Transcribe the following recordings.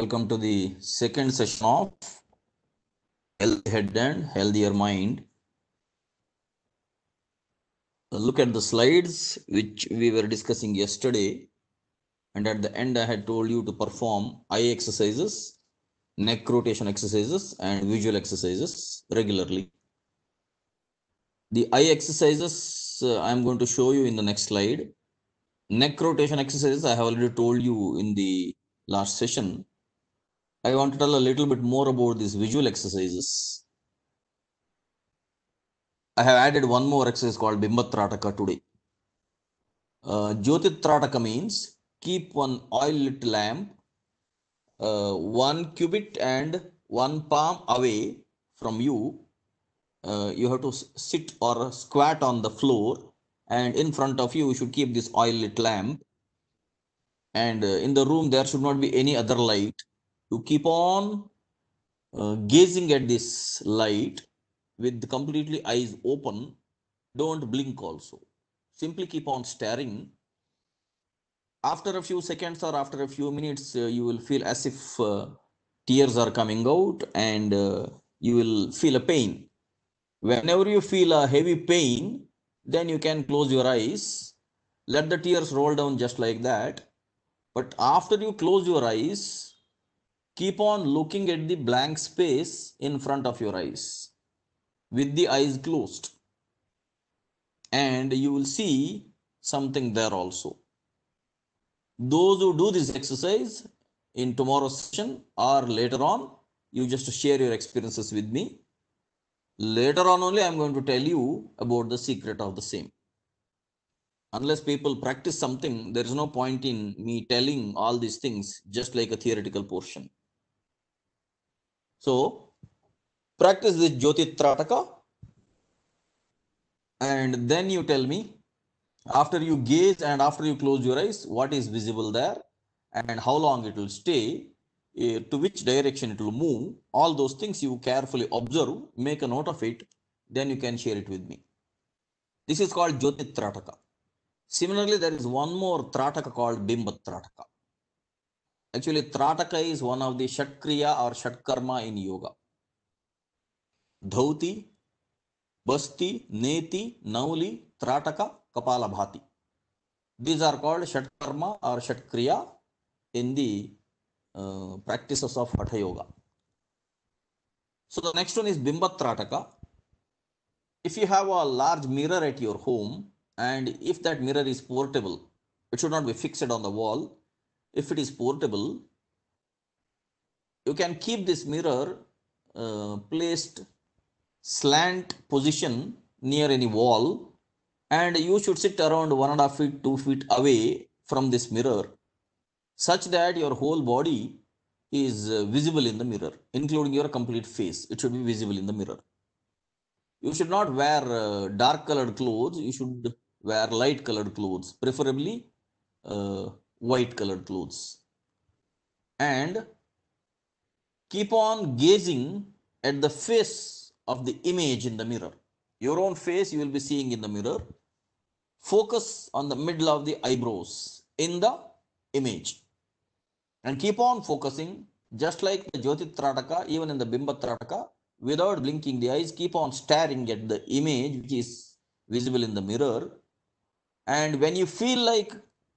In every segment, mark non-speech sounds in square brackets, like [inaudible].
Welcome to the second session of Health Head and Healthier Mind. Uh, look at the slides which we were discussing yesterday. And at the end, I had told you to perform eye exercises, neck rotation exercises, and visual exercises regularly. The eye exercises uh, I am going to show you in the next slide. Neck rotation exercises I have already told you in the last session I want to tell a little bit more about these visual exercises. I have added one more exercise called Bimbatrataka today. Uh, Jyotitrataka means keep one oil lit lamp uh, one cubit and one palm away from you. Uh, you have to sit or squat on the floor and in front of you you should keep this oil lit lamp and uh, in the room there should not be any other light you keep on uh, gazing at this light with completely eyes open don't blink also simply keep on staring after a few seconds or after a few minutes uh, you will feel as if uh, tears are coming out and uh, you will feel a pain whenever you feel a heavy pain then you can close your eyes let the tears roll down just like that but after you close your eyes keep on looking at the blank space in front of your eyes with the eyes closed and you will see something there also those who do this exercise in tomorrow's session or later on you just share your experiences with me later on only i'm going to tell you about the secret of the same unless people practice something there is no point in me telling all these things just like a theoretical portion so practice this Jyotitrataka and then you tell me after you gaze and after you close your eyes what is visible there and how long it will stay eh, to which direction it will move all those things you carefully observe make a note of it then you can share it with me this is called jyotit trataka similarly there is one more trataka called Bimbatrataka. trataka Actually, Trataka is one of the Shatkriya or Shatkarma in yoga. Dhauti, Basti, Neti, Nauli, Trataka, Kapalabhati. These are called Shatkarma or Shatkriya in the uh, practices of Hatha Yoga. So the next one is Bimbatrataka. If you have a large mirror at your home and if that mirror is portable, it should not be fixed on the wall, if it is portable, you can keep this mirror uh, placed slant position near any wall and you should sit around one and a half feet, two feet away from this mirror such that your whole body is uh, visible in the mirror, including your complete face. It should be visible in the mirror. You should not wear uh, dark colored clothes. You should wear light colored clothes, preferably uh, white colored clothes and keep on gazing at the face of the image in the mirror. Your own face you will be seeing in the mirror. Focus on the middle of the eyebrows in the image and keep on focusing just like the Jyotitrataka, even in the Bimbatrataka, without blinking the eyes, keep on staring at the image which is visible in the mirror. And when you feel like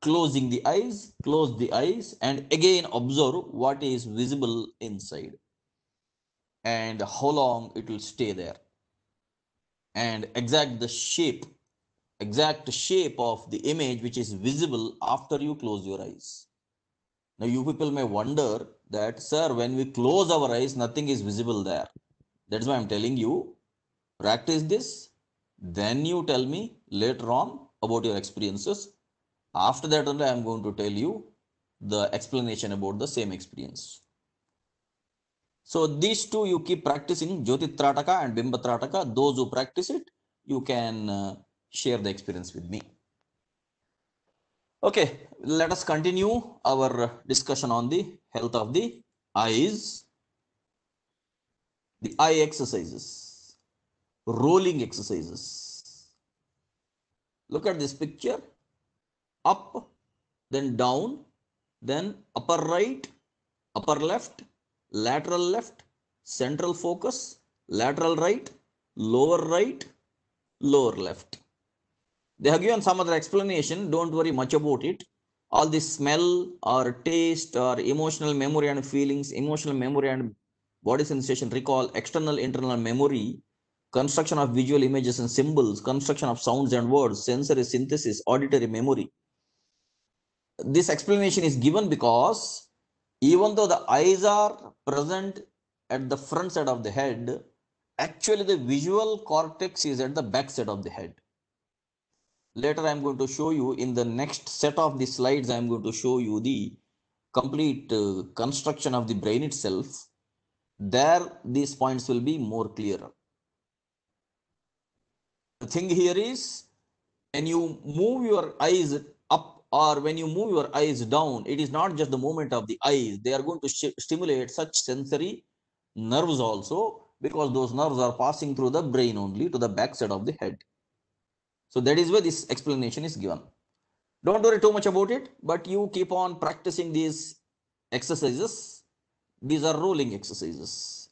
closing the eyes, close the eyes, and again observe what is visible inside and how long it will stay there and exact the shape exact shape of the image which is visible after you close your eyes now you people may wonder that sir when we close our eyes nothing is visible there that's why i'm telling you practice this then you tell me later on about your experiences after that only I am going to tell you the explanation about the same experience. So these two you keep practicing Jyotitrataka and Bimbatrataka. Those who practice it, you can uh, share the experience with me. Okay, let us continue our discussion on the health of the eyes. The eye exercises, rolling exercises. Look at this picture up, then down, then upper right, upper left, lateral left, central focus, lateral right, lower right, lower left. They have given some other explanation. Don't worry much about it. All the smell or taste or emotional memory and feelings, emotional memory and body sensation, recall, external, internal memory, construction of visual images and symbols, construction of sounds and words, sensory synthesis, auditory memory this explanation is given because even though the eyes are present at the front side of the head, actually the visual cortex is at the back side of the head. Later I am going to show you in the next set of the slides I am going to show you the complete uh, construction of the brain itself. There these points will be more clearer. The thing here is when you move your eyes or when you move your eyes down, it is not just the movement of the eyes. They are going to stimulate such sensory nerves also because those nerves are passing through the brain only to the backside of the head. So that is where this explanation is given. Don't worry too much about it, but you keep on practicing these exercises. These are rolling exercises.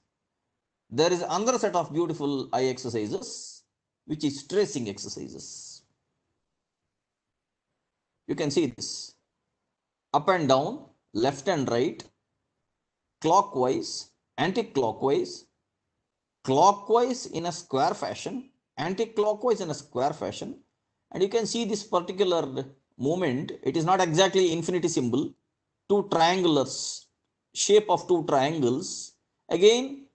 There is another set of beautiful eye exercises, which is tracing exercises you can see this up and down, left and right, clockwise, anti-clockwise, clockwise in a square fashion, anti-clockwise in a square fashion. And you can see this particular movement. It is not exactly infinity symbol, two triangulars, shape of two triangles. Again,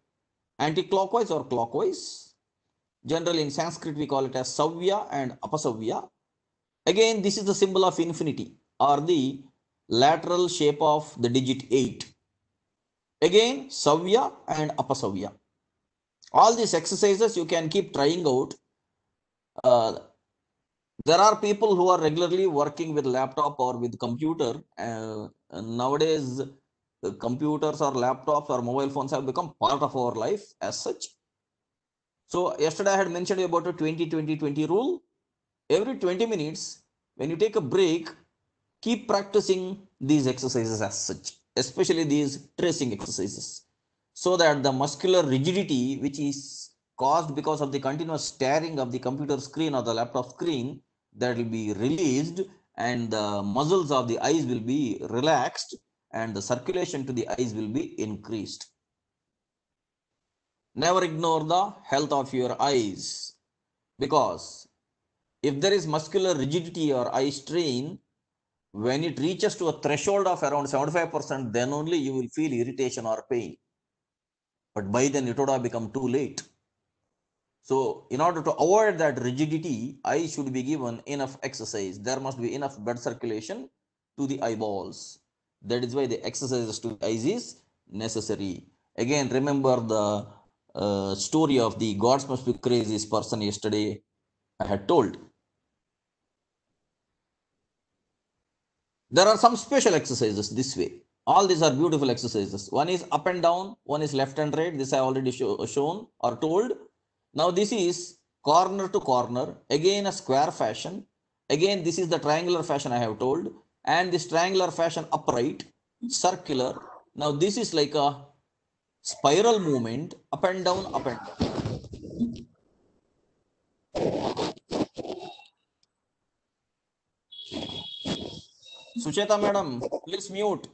anti-clockwise or clockwise. Generally in Sanskrit, we call it as Savya and Apasavya. Again, this is the symbol of infinity or the lateral shape of the digit 8. Again, Savya and Apasavya. All these exercises you can keep trying out. Uh, there are people who are regularly working with laptop or with computer. Uh, nowadays, computers or laptops or mobile phones have become part of our life as such. So yesterday I had mentioned about a 20-20-20 rule every 20 minutes, when you take a break, keep practicing these exercises as such, especially these tracing exercises, so that the muscular rigidity, which is caused because of the continuous staring of the computer screen or the laptop screen, that will be released and the muscles of the eyes will be relaxed and the circulation to the eyes will be increased. Never ignore the health of your eyes because if there is muscular rigidity or eye strain, when it reaches to a threshold of around 75%, then only you will feel irritation or pain. But by then it would have become too late. So in order to avoid that rigidity, eye should be given enough exercise. There must be enough blood circulation to the eyeballs. That is why the exercises to the eyes is necessary. Again, remember the uh, story of the gods must be person yesterday I had told. There are some special exercises this way. All these are beautiful exercises. One is up and down, one is left and right. This I already show, shown or told. Now this is corner to corner, again a square fashion. Again, this is the triangular fashion I have told. And this triangular fashion upright, circular. Now this is like a spiral movement, up and down, up and down. Sucheta madam please mute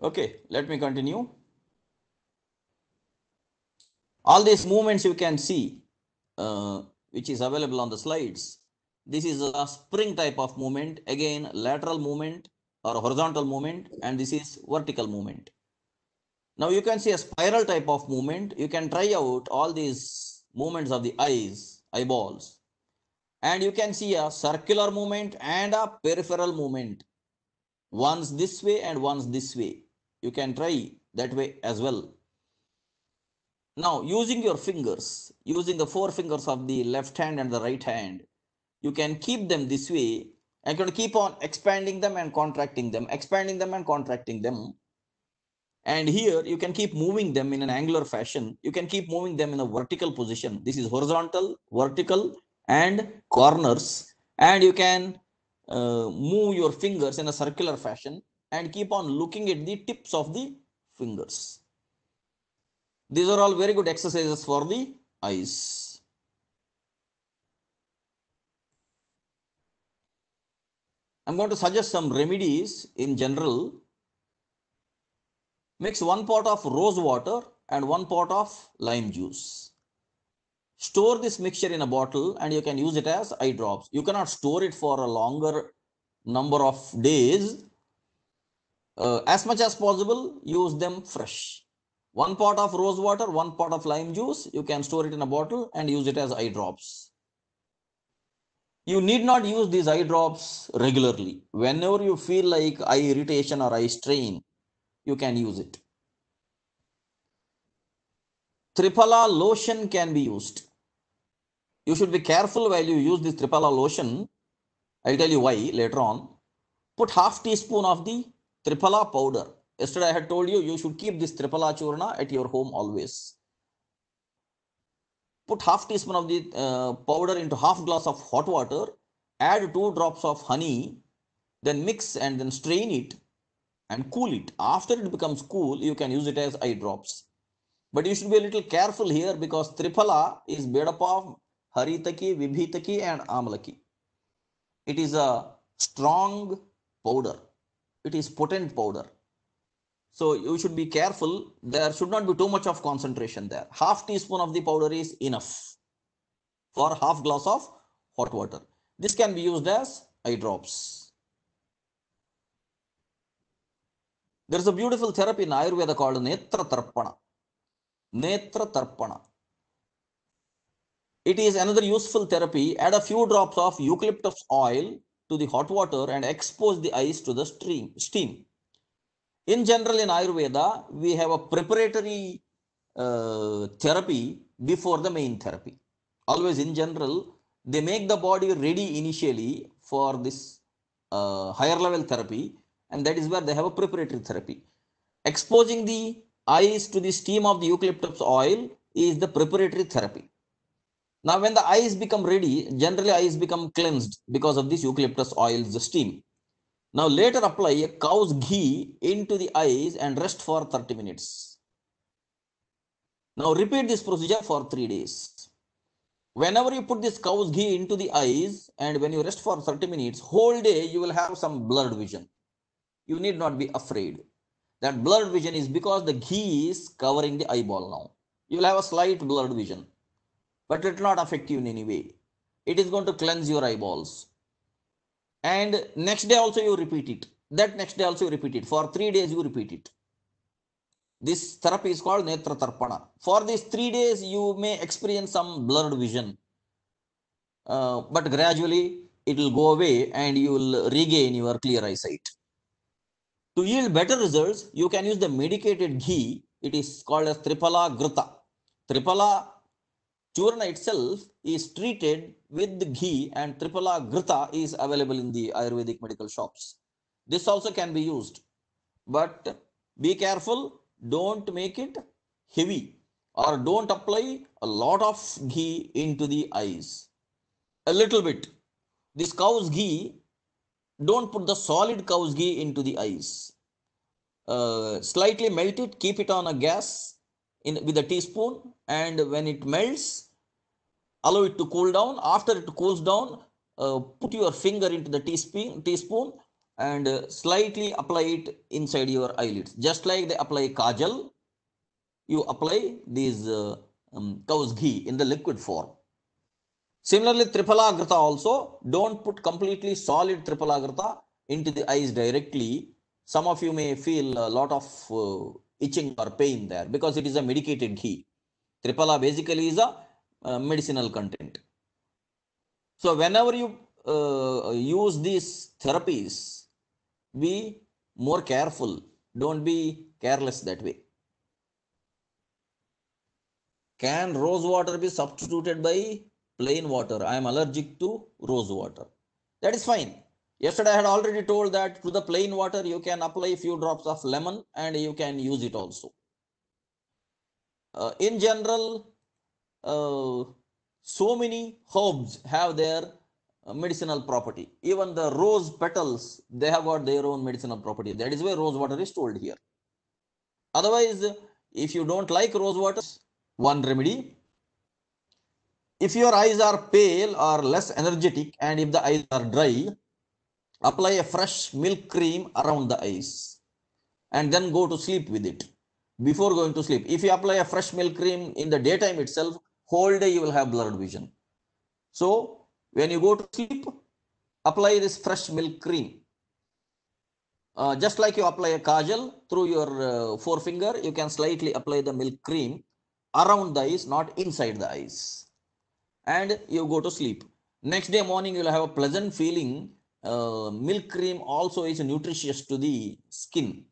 Okay, let me continue. All these movements you can see, uh, which is available on the slides. This is a spring type of movement, again lateral movement or horizontal movement, and this is vertical movement. Now you can see a spiral type of movement. You can try out all these movements of the eyes, eyeballs. And you can see a circular movement and a peripheral movement. Once this way and once this way you can try that way as well. Now, using your fingers, using the four fingers of the left hand and the right hand, you can keep them this way and you can keep on expanding them and contracting them, expanding them and contracting them. And here you can keep moving them in an angular fashion. You can keep moving them in a vertical position. This is horizontal, vertical, and corners. And you can uh, move your fingers in a circular fashion and keep on looking at the tips of the fingers. These are all very good exercises for the eyes. I'm going to suggest some remedies in general. Mix one pot of rose water and one pot of lime juice. Store this mixture in a bottle and you can use it as eye drops. You cannot store it for a longer number of days uh, as much as possible, use them fresh. One pot of rose water, one pot of lime juice, you can store it in a bottle and use it as eye drops. You need not use these eye drops regularly. Whenever you feel like eye irritation or eye strain, you can use it. Tripala lotion can be used. You should be careful while you use this Tripala lotion. I'll tell you why later on. Put half teaspoon of the Tripala powder. Yesterday I had told you, you should keep this Tripala churna at your home always. Put half teaspoon of the uh, powder into half glass of hot water. Add two drops of honey. Then mix and then strain it and cool it. After it becomes cool, you can use it as eye drops. But you should be a little careful here because Tripala is made up of Haritaki, Vibhitaki and Amalaki. It is a strong powder it is potent powder. So you should be careful. There should not be too much of concentration there. Half teaspoon of the powder is enough for half glass of hot water. This can be used as eye drops. There is a beautiful therapy in Ayurveda called Netra Tarpana. Netra Tarpana. It is another useful therapy. Add a few drops of eucalyptus oil to the hot water and expose the ice to the stream, steam. In general, in Ayurveda, we have a preparatory uh, therapy before the main therapy. Always in general, they make the body ready initially for this uh, higher level therapy and that is where they have a preparatory therapy. Exposing the eyes to the steam of the eucalyptus oil is the preparatory therapy. Now, when the eyes become ready, generally eyes become cleansed because of this eucalyptus oil steam. Now, later apply a cow's ghee into the eyes and rest for 30 minutes. Now, repeat this procedure for three days. Whenever you put this cow's ghee into the eyes and when you rest for 30 minutes, whole day you will have some blurred vision. You need not be afraid. That blurred vision is because the ghee is covering the eyeball now. You will have a slight blurred vision but it will not affect you in any way. It is going to cleanse your eyeballs. And next day also you repeat it. That next day also you repeat it. For three days you repeat it. This therapy is called Netra Tarpana. For these three days you may experience some blurred vision. Uh, but gradually it will go away and you will regain your clear eyesight. To yield better results, you can use the medicated ghee. It is called as Tripala Gruta. Tripala Churna itself is treated with the ghee and Tripala Grita is available in the Ayurvedic medical shops. This also can be used. But be careful, don't make it heavy or don't apply a lot of ghee into the eyes. A little bit. This cow's ghee, don't put the solid cow's ghee into the eyes. Uh, slightly melt it, keep it on a gas in, with a teaspoon and when it melts, allow it to cool down after it cools down uh, put your finger into the teaspoon teaspoon and uh, slightly apply it inside your eyelids just like they apply kajal you apply these uh, um, cow's ghee in the liquid form similarly tripalagrata also don't put completely solid tripalagrata into the eyes directly some of you may feel a lot of uh, itching or pain there because it is a medicated ghee tripala basically is a uh, medicinal content. So whenever you uh, use these therapies, be more careful. Don't be careless that way. Can rose water be substituted by plain water? I am allergic to rose water. That is fine. Yesterday I had already told that to the plain water you can apply few drops of lemon and you can use it also. Uh, in general, uh, so many herbs have their uh, medicinal property. Even the rose petals, they have got their own medicinal property. That is why rose water is told here. Otherwise, if you don't like rose water, one remedy. If your eyes are pale or less energetic and if the eyes are dry, apply a fresh milk cream around the eyes and then go to sleep with it before going to sleep. If you apply a fresh milk cream in the daytime itself, whole day you will have blurred vision. So when you go to sleep, apply this fresh milk cream. Uh, just like you apply a kajal through your uh, forefinger, you can slightly apply the milk cream around the eyes, not inside the eyes. And you go to sleep. Next day morning, you'll have a pleasant feeling. Uh, milk cream also is nutritious to the skin.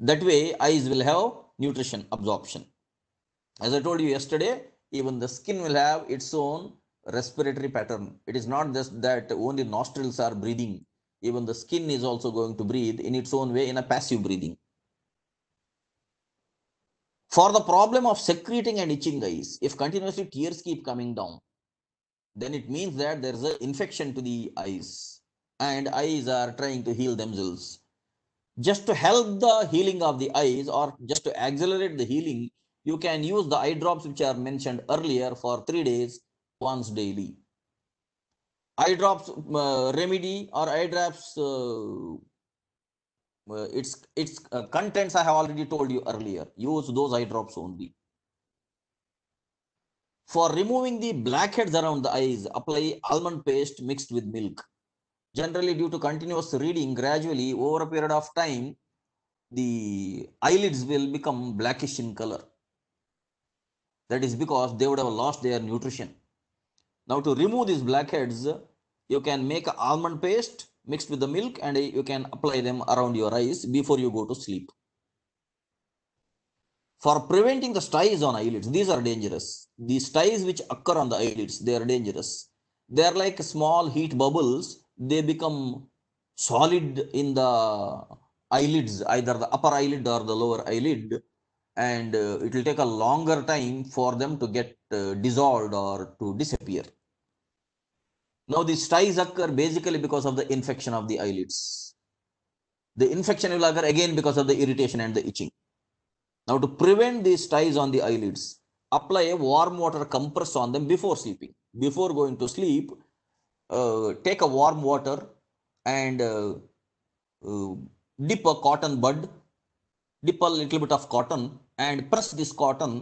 That way, eyes will have nutrition absorption. As I told you yesterday, even the skin will have its own respiratory pattern. It is not just that only nostrils are breathing. Even the skin is also going to breathe in its own way in a passive breathing. For the problem of secreting and itching eyes, if continuously tears keep coming down, then it means that there is an infection to the eyes and eyes are trying to heal themselves. Just to help the healing of the eyes or just to accelerate the healing, you can use the eye drops which are mentioned earlier for three days once daily. Eye drops uh, remedy or eye drops, uh, uh, its, its uh, contents I have already told you earlier. Use those eye drops only. For removing the blackheads around the eyes, apply almond paste mixed with milk. Generally, due to continuous reading, gradually over a period of time, the eyelids will become blackish in color. That is because they would have lost their nutrition. Now to remove these blackheads, you can make almond paste mixed with the milk and you can apply them around your eyes before you go to sleep. For preventing the styes on eyelids, these are dangerous. These styes which occur on the eyelids, they are dangerous. They are like small heat bubbles. They become solid in the eyelids, either the upper eyelid or the lower eyelid and uh, it will take a longer time for them to get uh, dissolved or to disappear. Now these ties occur basically because of the infection of the eyelids. The infection will occur again because of the irritation and the itching. Now to prevent these ties on the eyelids, apply a warm water compress on them before sleeping. Before going to sleep, uh, take a warm water and uh, uh, dip a cotton bud, dip a little bit of cotton and press this cotton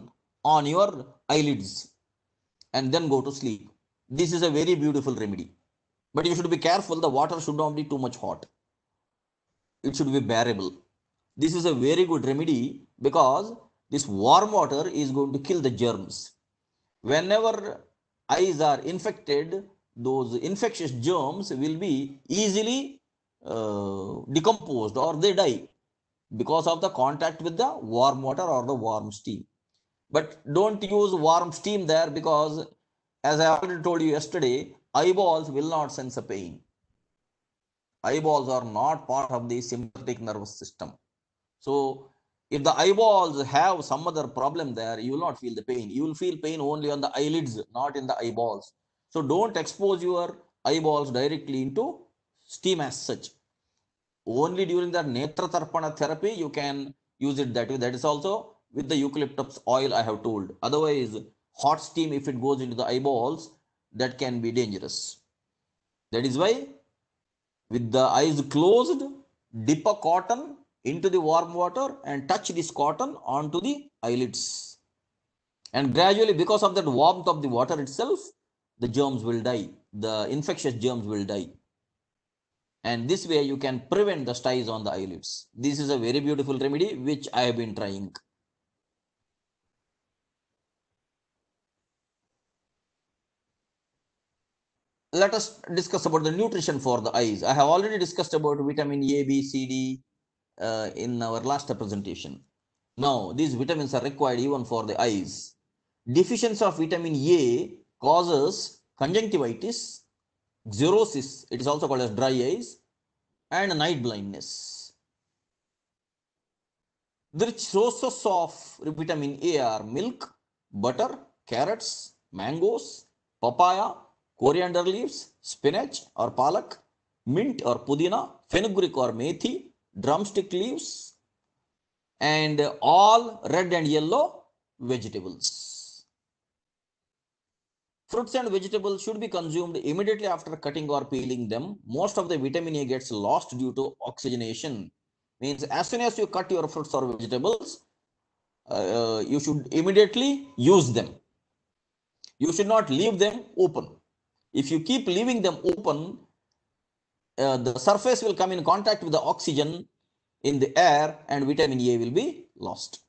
on your eyelids and then go to sleep. This is a very beautiful remedy. But you should be careful, the water should not be too much hot. It should be bearable. This is a very good remedy because this warm water is going to kill the germs. Whenever eyes are infected, those infectious germs will be easily uh, decomposed or they die because of the contact with the warm water or the warm steam. But don't use warm steam there because as I already told you yesterday, eyeballs will not sense a pain. Eyeballs are not part of the sympathetic nervous system. So if the eyeballs have some other problem there, you will not feel the pain. You will feel pain only on the eyelids, not in the eyeballs. So don't expose your eyeballs directly into steam as such only during the netra tarpana therapy you can use it that way that is also with the eucalyptus oil i have told otherwise hot steam if it goes into the eyeballs that can be dangerous that is why with the eyes closed dip a cotton into the warm water and touch this cotton onto the eyelids and gradually because of that warmth of the water itself the germs will die the infectious germs will die and this way you can prevent the styes on the eyelids. This is a very beautiful remedy which I have been trying. Let us discuss about the nutrition for the eyes. I have already discussed about vitamin A, B, C, D uh, in our last presentation. Now, these vitamins are required even for the eyes. Deficiency of vitamin A causes conjunctivitis, xerosis, it is also called as dry eyes, and night blindness. The rich sources of vitamin A are milk, butter, carrots, mangoes, papaya, coriander leaves, spinach or palak, mint or pudina, fenugreek or methi, drumstick leaves, and all red and yellow vegetables. Fruits and vegetables should be consumed immediately after cutting or peeling them. Most of the vitamin A gets lost due to oxygenation. Means as soon as you cut your fruits or vegetables, uh, uh, you should immediately use them. You should not leave them open. If you keep leaving them open, uh, the surface will come in contact with the oxygen in the air and vitamin A will be lost.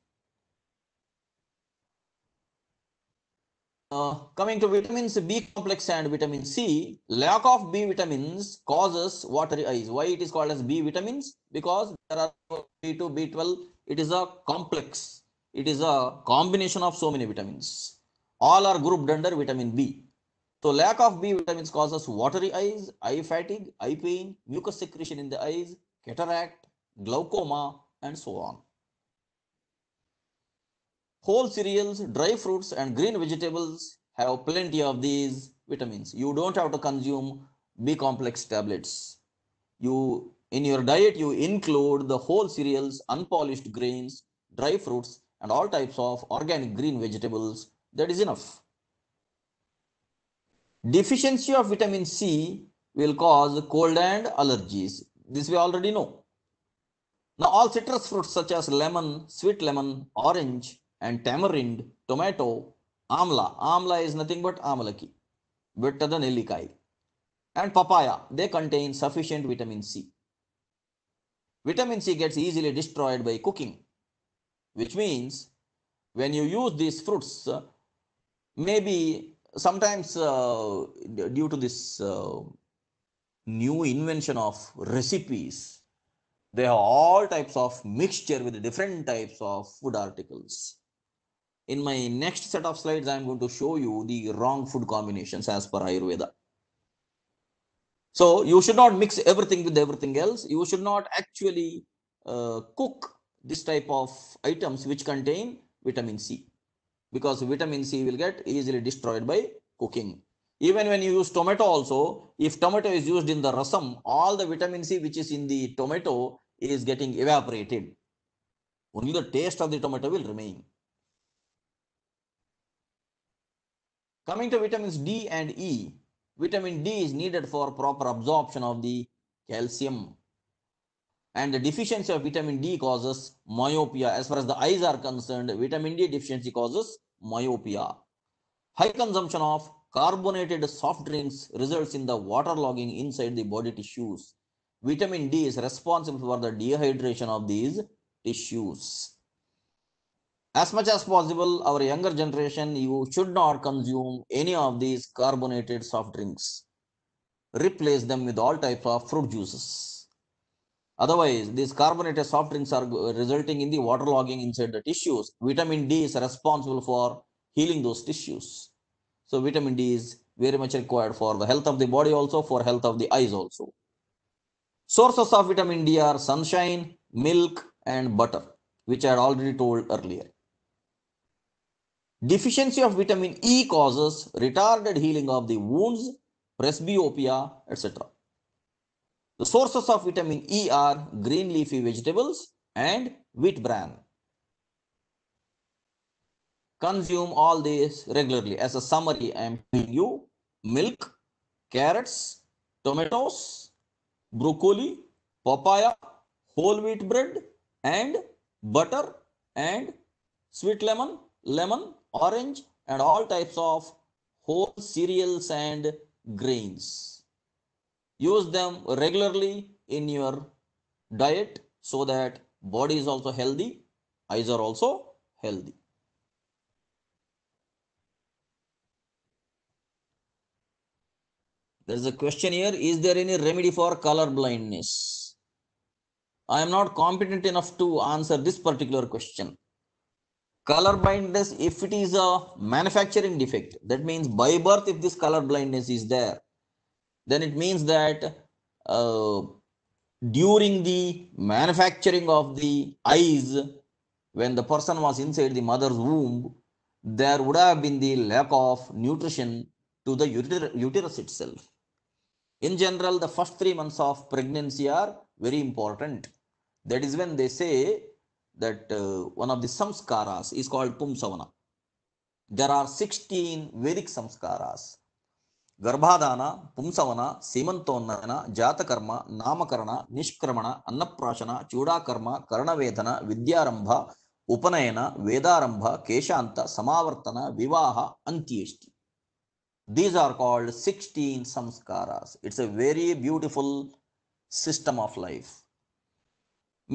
Uh, coming to vitamins B complex and vitamin C, lack of B vitamins causes watery eyes. Why it is called as B vitamins? Because there are B2, B12. It is a complex. It is a combination of so many vitamins. All are grouped under vitamin B. So lack of B vitamins causes watery eyes, eye fatigue, eye pain, mucus secretion in the eyes, cataract, glaucoma, and so on whole cereals, dry fruits and green vegetables have plenty of these vitamins. You don't have to consume B complex tablets. You in your diet you include the whole cereals, unpolished grains, dry fruits and all types of organic green vegetables. That is enough. Deficiency of vitamin C will cause cold and allergies. This we already know. Now all citrus fruits such as lemon, sweet lemon, orange and tamarind, tomato, amla. Amla is nothing but amalaki, Better than elikai. And papaya, they contain sufficient vitamin C. Vitamin C gets easily destroyed by cooking, which means when you use these fruits, uh, maybe sometimes uh, due to this uh, new invention of recipes, they have all types of mixture with different types of food articles in my next set of slides, I'm going to show you the wrong food combinations as per Ayurveda. So you should not mix everything with everything else. You should not actually uh, cook this type of items which contain vitamin C because vitamin C will get easily destroyed by cooking. Even when you use tomato also, if tomato is used in the rasam, all the vitamin C which is in the tomato is getting evaporated. Only the taste of the tomato will remain. Coming to vitamins D and E, vitamin D is needed for proper absorption of the calcium. And the deficiency of vitamin D causes myopia. As far as the eyes are concerned, vitamin D deficiency causes myopia. High consumption of carbonated soft drinks results in the waterlogging inside the body tissues. Vitamin D is responsible for the dehydration of these tissues as much as possible our younger generation you should not consume any of these carbonated soft drinks replace them with all types of fruit juices otherwise these carbonated soft drinks are resulting in the waterlogging inside the tissues vitamin d is responsible for healing those tissues so vitamin d is very much required for the health of the body also for health of the eyes also sources of vitamin d are sunshine milk and butter which i had already told earlier Deficiency of vitamin E causes retarded healing of the wounds, presbyopia, etc. The sources of vitamin E are green leafy vegetables and wheat bran. Consume all these regularly. As a summary, I am telling you milk, carrots, tomatoes, broccoli, papaya, whole wheat bread, and butter and sweet lemon, lemon, orange and all types of whole cereals and grains. Use them regularly in your diet so that body is also healthy, eyes are also healthy. There is a question here, is there any remedy for color blindness? I am not competent enough to answer this particular question color blindness if it is a manufacturing defect that means by birth if this color blindness is there then it means that uh, during the manufacturing of the eyes when the person was inside the mother's womb there would have been the lack of nutrition to the uterus itself in general the first 3 months of pregnancy are very important that is when they say that uh, one of the samskaras is called pumsavana there are 16 vedic samskaras garbhadana pumsavana jata karma, nama karma, nishkramana annaprasana, chudakarma karana karanavedana vidyarambha upanayana vedarambha keshanta samavartana vivaha antyeshti these are called 16 samskaras it's a very beautiful system of life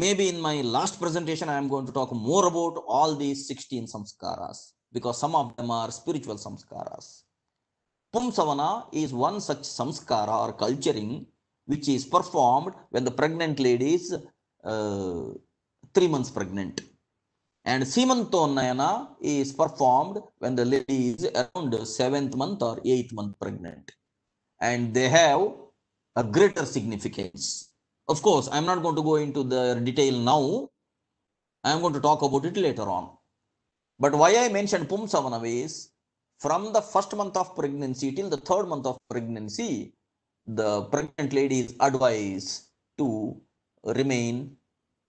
Maybe in my last presentation, I am going to talk more about all these 16 samskaras because some of them are spiritual samskaras. Pumsavana is one such samskara or culturing which is performed when the pregnant lady is uh, three months pregnant. And Simantonayana is performed when the lady is around seventh month or eighth month pregnant. And they have a greater significance. Of course, I'm not going to go into the detail now. I'm going to talk about it later on. But why I mentioned Pumsavana is from the first month of pregnancy till the third month of pregnancy, the pregnant lady is advised to remain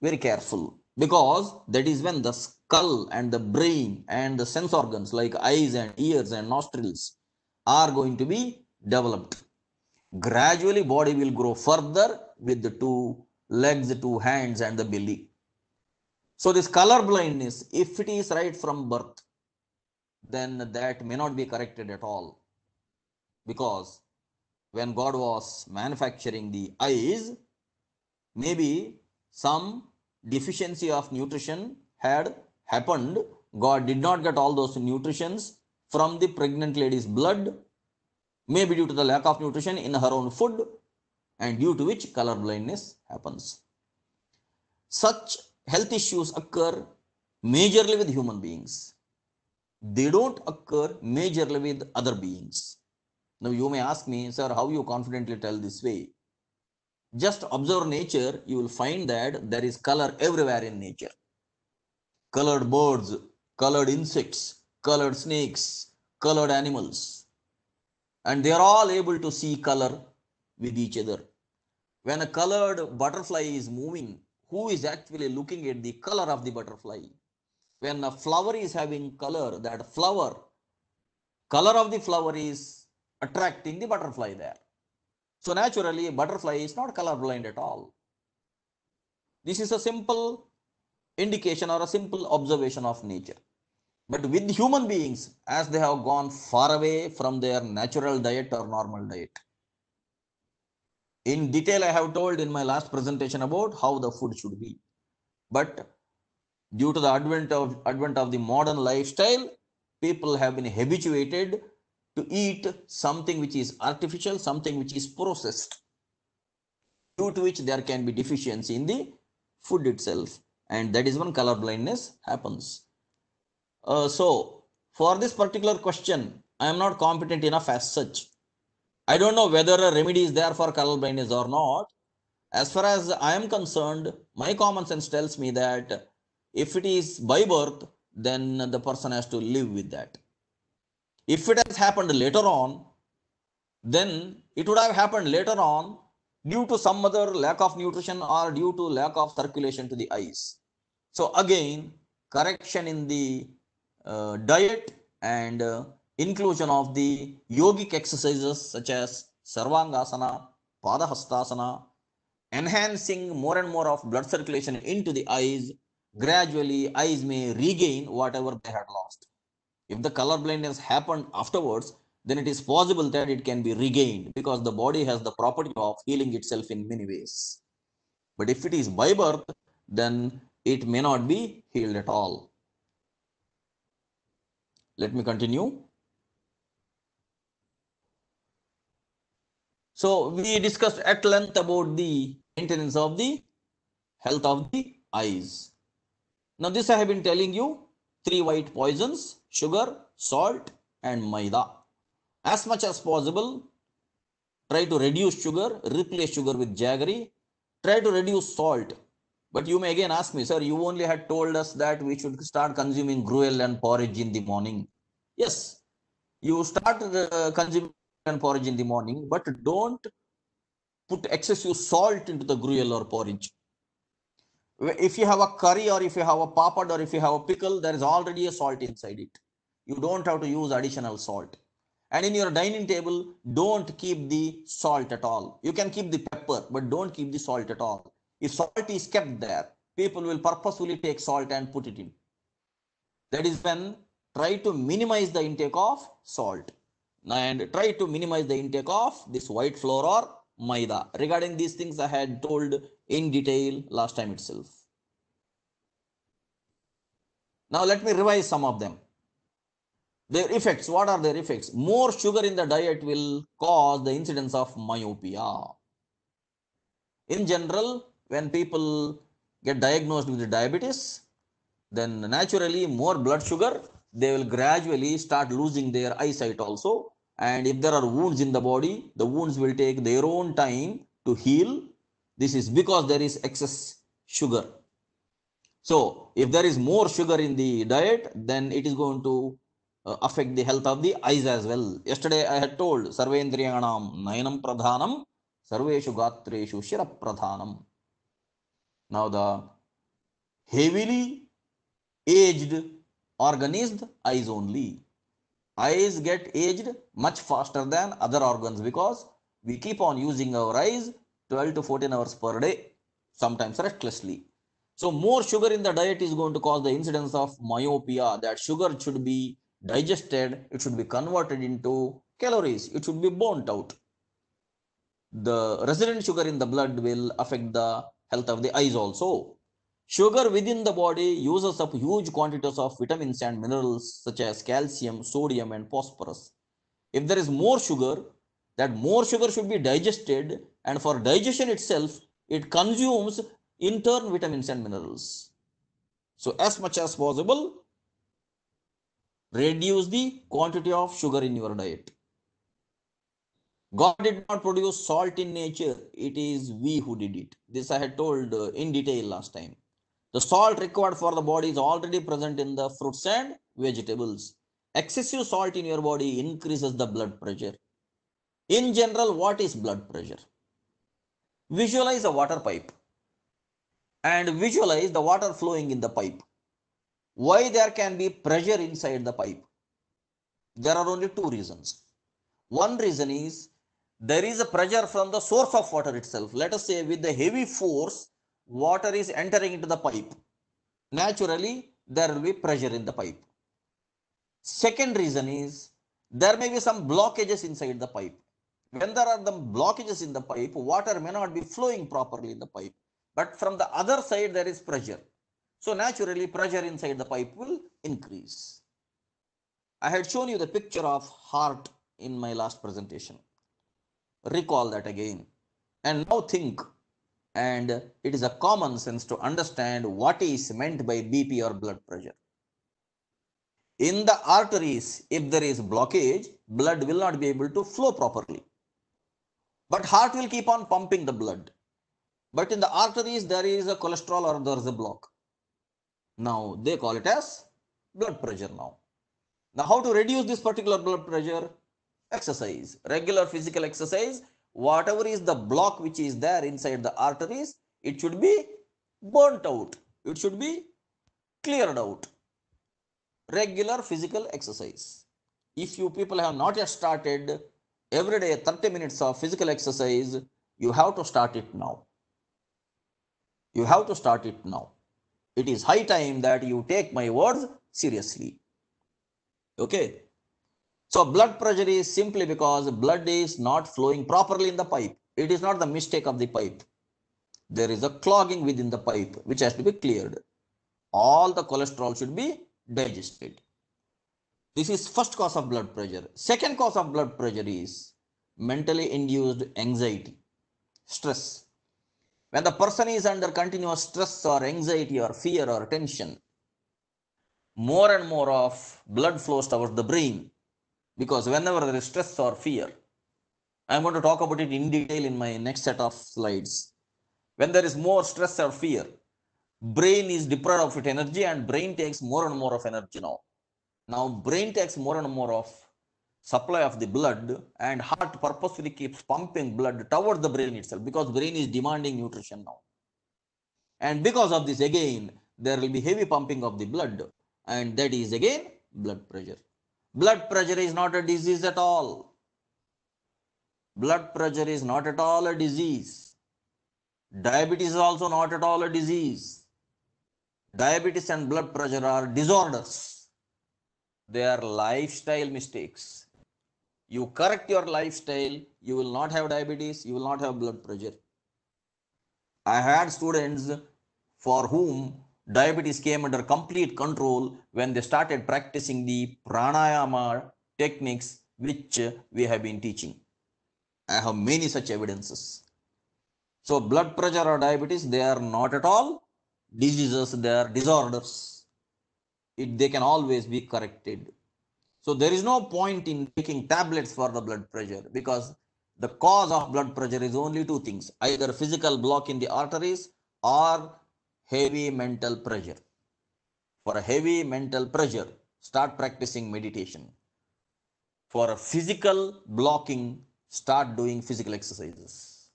very careful because that is when the skull and the brain and the sense organs like eyes and ears and nostrils are going to be developed. Gradually body will grow further with the two legs, the two hands, and the belly. So this color blindness, if it is right from birth, then that may not be corrected at all. Because when God was manufacturing the eyes, maybe some deficiency of nutrition had happened. God did not get all those nutritions from the pregnant lady's blood, maybe due to the lack of nutrition in her own food, and due to which color blindness happens. Such health issues occur majorly with human beings. They don't occur majorly with other beings. Now you may ask me, sir, how you confidently tell this way? Just observe nature, you will find that there is color everywhere in nature. Colored birds, colored insects, colored snakes, colored animals. And they are all able to see color with each other. When a colored butterfly is moving, who is actually looking at the color of the butterfly? When a flower is having color, that flower, color of the flower is attracting the butterfly there. So naturally, a butterfly is not colorblind at all. This is a simple indication or a simple observation of nature. But with human beings, as they have gone far away from their natural diet or normal diet, in detail, I have told in my last presentation about how the food should be. But due to the advent of, advent of the modern lifestyle, people have been habituated to eat something which is artificial, something which is processed, due to which there can be deficiency in the food itself. And that is when color blindness happens. Uh, so, for this particular question, I am not competent enough as such. I don't know whether a remedy is there for color blindness or not. As far as I am concerned, my common sense tells me that if it is by birth, then the person has to live with that. If it has happened later on, then it would have happened later on due to some other lack of nutrition or due to lack of circulation to the eyes. So again, correction in the uh, diet and uh, inclusion of the yogic exercises such as Sarvangasana, Padahastasana, enhancing more and more of blood circulation into the eyes, gradually eyes may regain whatever they had lost. If the color blindness happened afterwards, then it is possible that it can be regained because the body has the property of healing itself in many ways. But if it is by birth, then it may not be healed at all. Let me continue. So we discussed at length about the maintenance of the health of the eyes. Now this I have been telling you three white poisons, sugar, salt and maida. As much as possible, try to reduce sugar, replace sugar with jaggery, try to reduce salt. But you may again ask me, sir, you only had told us that we should start consuming gruel and porridge in the morning. Yes, you start uh, consuming and porridge in the morning, but don't put excessive salt into the gruel or porridge. If you have a curry or if you have a papad or if you have a pickle, there is already a salt inside it. You don't have to use additional salt. And in your dining table, don't keep the salt at all. You can keep the pepper, but don't keep the salt at all. If salt is kept there, people will purposefully take salt and put it in. That is when try to minimize the intake of salt and try to minimize the intake of this white flour or maida. Regarding these things, I had told in detail last time itself. Now let me revise some of them. Their effects, what are their effects? More sugar in the diet will cause the incidence of myopia. In general, when people get diagnosed with diabetes, then naturally more blood sugar, they will gradually start losing their eyesight also and if there are wounds in the body the wounds will take their own time to heal this is because there is excess sugar so if there is more sugar in the diet then it is going to uh, affect the health of the eyes as well yesterday i had told sarvendriyanam nayanam pradhanam sarveshu gatreshu shira pradhanam now the heavily aged organised eyes only eyes get aged much faster than other organs because we keep on using our eyes 12 to 14 hours per day, sometimes recklessly. So more sugar in the diet is going to cause the incidence of myopia that sugar should be digested, it should be converted into calories, it should be burnt out. The resident sugar in the blood will affect the health of the eyes also. Sugar within the body uses up huge quantities of vitamins and minerals such as calcium, sodium, and phosphorus. If there is more sugar, that more sugar should be digested, and for digestion itself, it consumes in turn vitamins and minerals. So, as much as possible, reduce the quantity of sugar in your diet. God did not produce salt in nature, it is we who did it. This I had told uh, in detail last time. The salt required for the body is already present in the fruits and vegetables. Excessive salt in your body increases the blood pressure. In general, what is blood pressure? Visualize a water pipe and visualize the water flowing in the pipe. Why there can be pressure inside the pipe? There are only two reasons. One reason is there is a pressure from the source of water itself. Let us say with the heavy force, water is entering into the pipe, naturally there will be pressure in the pipe. Second reason is there may be some blockages inside the pipe. When there are the blockages in the pipe, water may not be flowing properly in the pipe. But from the other side, there is pressure. So naturally, pressure inside the pipe will increase. I had shown you the picture of heart in my last presentation. Recall that again. And now think and it is a common sense to understand what is meant by BP or blood pressure. In the arteries, if there is blockage, blood will not be able to flow properly. But heart will keep on pumping the blood. But in the arteries, there is a cholesterol or there is a block. Now they call it as blood pressure now. Now how to reduce this particular blood pressure? Exercise, regular physical exercise whatever is the block which is there inside the arteries, it should be burnt out. It should be cleared out. Regular physical exercise. If you people have not yet started every day 30 minutes of physical exercise, you have to start it now. You have to start it now. It is high time that you take my words seriously. Okay. So blood pressure is simply because blood is not flowing properly in the pipe. It is not the mistake of the pipe. There is a clogging within the pipe which has to be cleared. All the cholesterol should be digested. This is first cause of blood pressure. Second cause of blood pressure is mentally induced anxiety, stress. When the person is under continuous stress or anxiety or fear or tension, more and more of blood flows towards the brain because whenever there is stress or fear, I'm going to talk about it in detail in my next set of slides. When there is more stress or fear, brain is deprived of its energy and brain takes more and more of energy now. Now brain takes more and more of supply of the blood and heart purposefully keeps pumping blood towards the brain itself because brain is demanding nutrition now. And because of this again, there will be heavy pumping of the blood and that is again blood pressure. Blood pressure is not a disease at all. Blood pressure is not at all a disease. Diabetes is also not at all a disease. Diabetes and blood pressure are disorders. They are lifestyle mistakes. You correct your lifestyle, you will not have diabetes, you will not have blood pressure. I had students for whom diabetes came under complete control when they started practicing the pranayama techniques which we have been teaching. I have many such evidences. So blood pressure or diabetes, they are not at all diseases, they are disorders. It, they can always be corrected. So there is no point in taking tablets for the blood pressure because the cause of blood pressure is only two things, either physical block in the arteries or heavy mental pressure. For a heavy mental pressure, start practicing meditation. For a physical blocking, start doing physical exercises.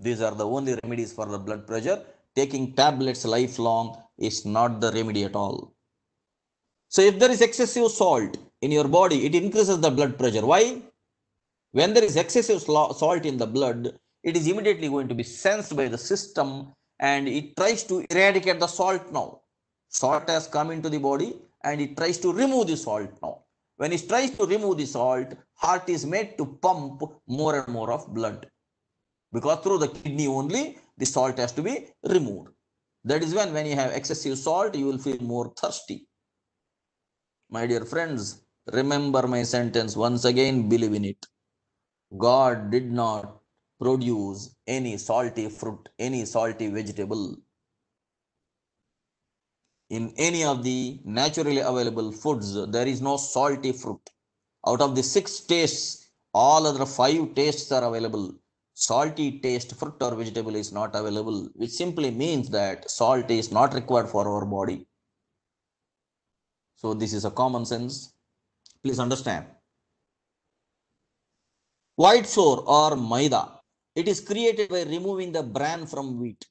These are the only remedies for the blood pressure. Taking tablets lifelong is not the remedy at all. So, if there is excessive salt in your body, it increases the blood pressure. Why? When there is excessive salt in the blood, it is immediately going to be sensed by the system and it tries to eradicate the salt now. Salt has come into the body and it tries to remove the salt now. When it tries to remove the salt, heart is made to pump more and more of blood. Because through the kidney only, the salt has to be removed. That is when when you have excessive salt, you will feel more thirsty. My dear friends, remember my sentence once again, believe in it. God did not produce, any salty fruit, any salty vegetable. In any of the naturally available foods, there is no salty fruit. Out of the six tastes, all other five tastes are available. Salty taste fruit or vegetable is not available, which simply means that salt is not required for our body. So, this is a common sense. Please understand. White flour or maida it is created by removing the bran from wheat.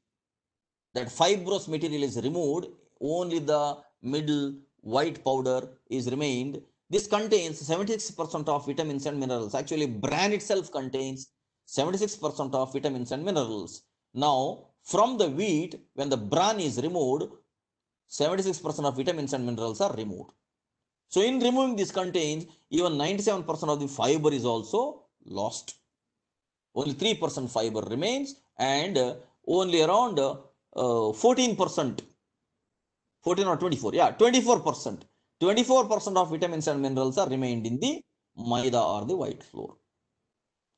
That fibrous material is removed, only the middle white powder is remained. This contains 76% of vitamins and minerals. Actually, bran itself contains 76% of vitamins and minerals. Now, from the wheat, when the bran is removed, 76% of vitamins and minerals are removed. So, in removing this contains, even 97% of the fiber is also lost only 3% fiber remains and uh, only around 14% uh, uh, 14 or 24 yeah 24% 24% of vitamins and minerals are remained in the maida or the white flour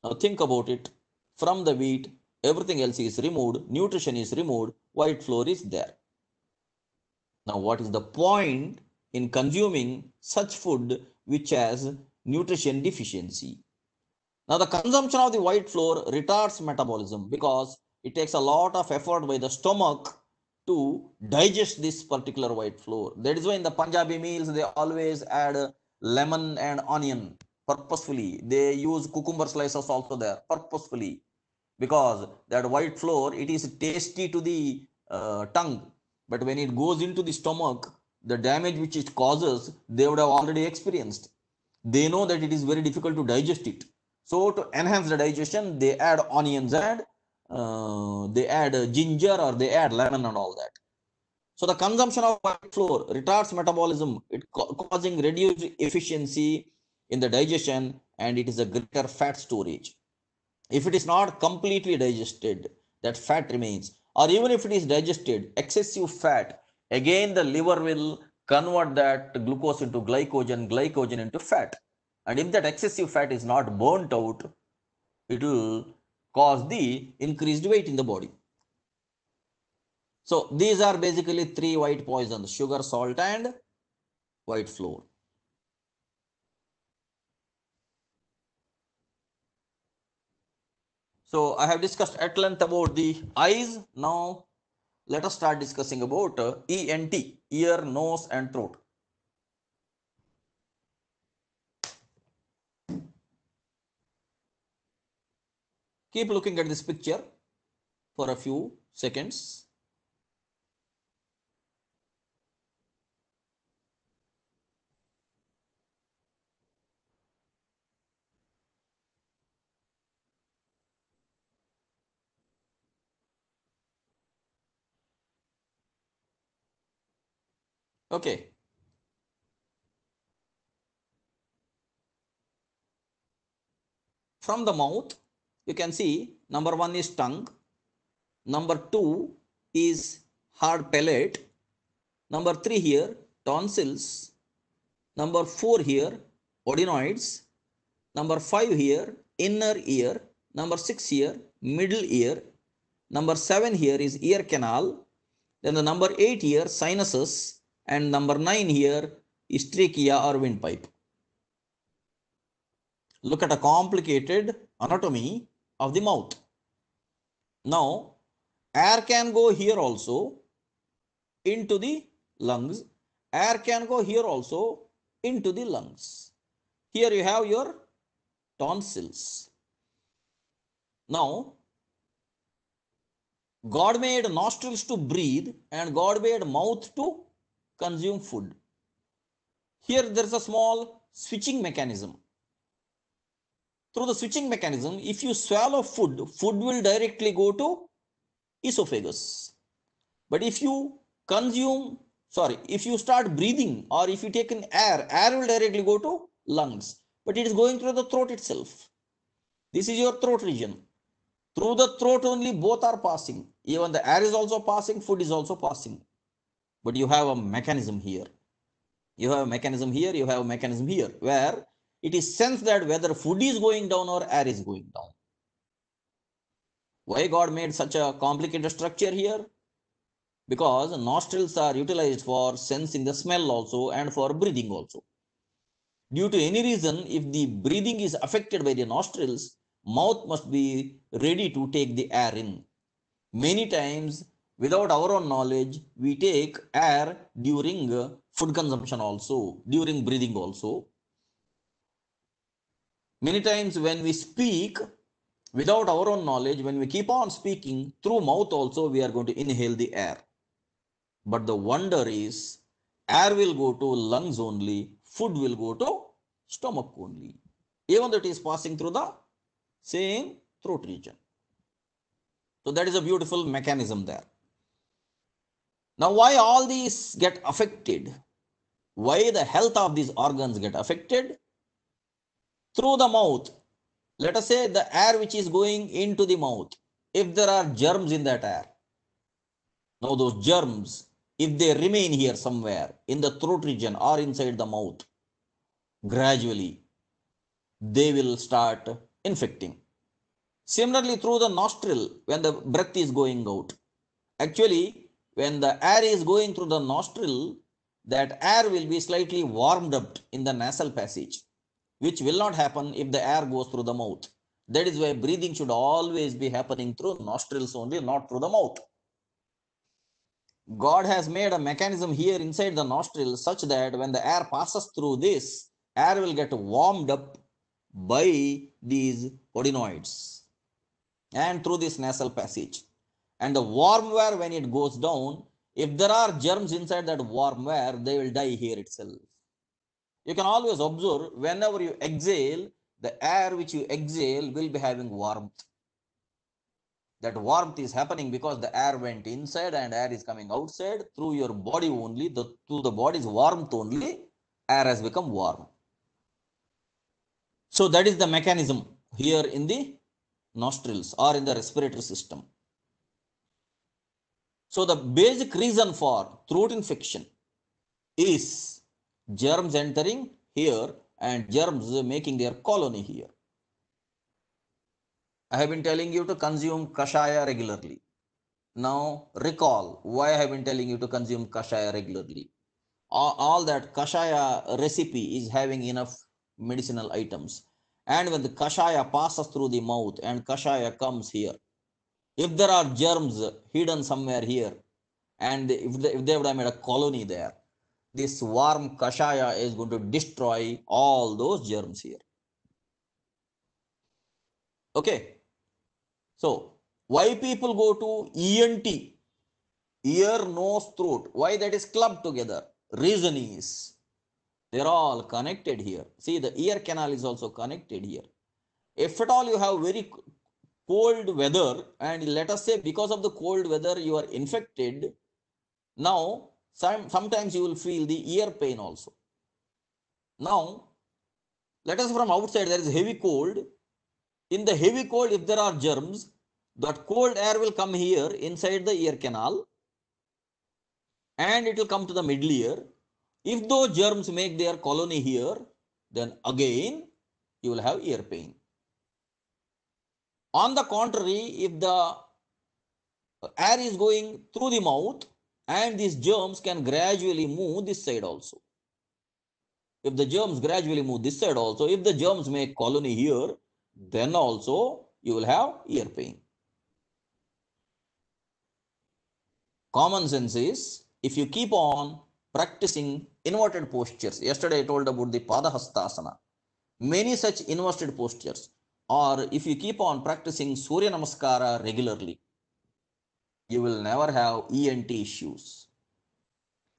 now think about it from the wheat everything else is removed nutrition is removed white flour is there now what is the point in consuming such food which has nutrition deficiency now, the consumption of the white flour retards metabolism because it takes a lot of effort by the stomach to digest this particular white flour. That is why in the Punjabi meals, they always add lemon and onion purposefully. They use cucumber slices also there purposefully because that white flour, it is tasty to the uh, tongue. But when it goes into the stomach, the damage which it causes, they would have already experienced. They know that it is very difficult to digest it. So to enhance the digestion, they add onions and uh, they add ginger or they add lemon and all that. So the consumption of white flour retards metabolism, it causing reduced efficiency in the digestion and it is a greater fat storage. If it is not completely digested, that fat remains. Or even if it is digested, excessive fat, again the liver will convert that glucose into glycogen, glycogen into fat. And if that excessive fat is not burnt out, it will cause the increased weight in the body. So these are basically three white poisons, sugar, salt and white flour. So I have discussed at length about the eyes. Now let us start discussing about ENT, ear, nose and throat. Keep looking at this picture for a few seconds. Okay. From the mouth, you can see number one is tongue, number two is hard palate, number three here tonsils, number four here odinoids, number five here inner ear, number six here middle ear, number seven here is ear canal, then the number eight here sinuses, and number nine here is trachea or windpipe. Look at a complicated anatomy of the mouth. Now, air can go here also into the lungs. Air can go here also into the lungs. Here you have your tonsils. Now, God made nostrils to breathe and God made mouth to consume food. Here there is a small switching mechanism through the switching mechanism, if you swallow food, food will directly go to esophagus. But if you consume, sorry, if you start breathing or if you take an air, air will directly go to lungs, but it is going through the throat itself. This is your throat region. Through the throat only, both are passing. Even the air is also passing, food is also passing. But you have a mechanism here. You have a mechanism here, you have a mechanism here, where it is sense that whether food is going down or air is going down. Why God made such a complicated structure here? Because nostrils are utilized for sensing the smell also and for breathing also. Due to any reason, if the breathing is affected by the nostrils, mouth must be ready to take the air in. Many times, without our own knowledge, we take air during food consumption also, during breathing also Many times when we speak without our own knowledge, when we keep on speaking through mouth also, we are going to inhale the air. But the wonder is air will go to lungs only, food will go to stomach only. Even that is passing through the same throat region. So that is a beautiful mechanism there. Now, why all these get affected? Why the health of these organs get affected? through the mouth. Let us say the air which is going into the mouth, if there are germs in that air. Now, those germs, if they remain here somewhere in the throat region or inside the mouth, gradually they will start infecting. Similarly, through the nostril, when the breath is going out, actually, when the air is going through the nostril, that air will be slightly warmed up in the nasal passage which will not happen if the air goes through the mouth. That is why breathing should always be happening through nostrils only, not through the mouth. God has made a mechanism here inside the nostril such that when the air passes through this, air will get warmed up by these odinoids and through this nasal passage. And the warm air, when it goes down, if there are germs inside that warm air, they will die here itself. You can always observe whenever you exhale, the air which you exhale will be having warmth. That warmth is happening because the air went inside and air is coming outside through your body only, the, through the body's warmth only, air has become warm. So that is the mechanism here in the nostrils or in the respiratory system. So the basic reason for throat infection is germs entering here and germs making their colony here. I have been telling you to consume kashaya regularly. Now recall why I have been telling you to consume kashaya regularly. All, all that kashaya recipe is having enough medicinal items. And when the kashaya passes through the mouth and kashaya comes here, if there are germs hidden somewhere here, and if they, if they would have made a colony there, this warm kashaya is going to destroy all those germs here. Okay. So, why people go to ENT, ear, nose, throat? Why that is clubbed together? Reason is they're all connected here. See, the ear canal is also connected here. If at all you have very cold weather and let us say because of the cold weather you are infected, now some, sometimes you will feel the ear pain also. Now, let us from outside, there is heavy cold. In the heavy cold, if there are germs, that cold air will come here inside the ear canal and it will come to the middle ear. If those germs make their colony here, then again you will have ear pain. On the contrary, if the air is going through the mouth, and these germs can gradually move this side also. If the germs gradually move this side also, if the germs make colony here, then also you will have ear pain. Common sense is if you keep on practicing inverted postures, yesterday I told about the Padahastasana, many such inverted postures, or if you keep on practicing Surya Namaskara regularly, you will never have ENT issues.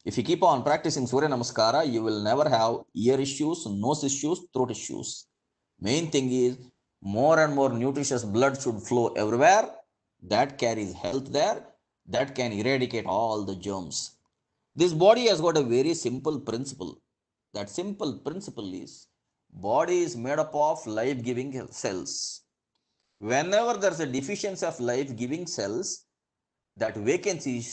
If you keep on practicing Surya Namaskara, you will never have ear issues, nose issues, throat issues. Main thing is more and more nutritious blood should flow everywhere. That carries health there. That can eradicate all the germs. This body has got a very simple principle. That simple principle is body is made up of life-giving cells. Whenever there's a deficiency of life-giving cells, that vacancy is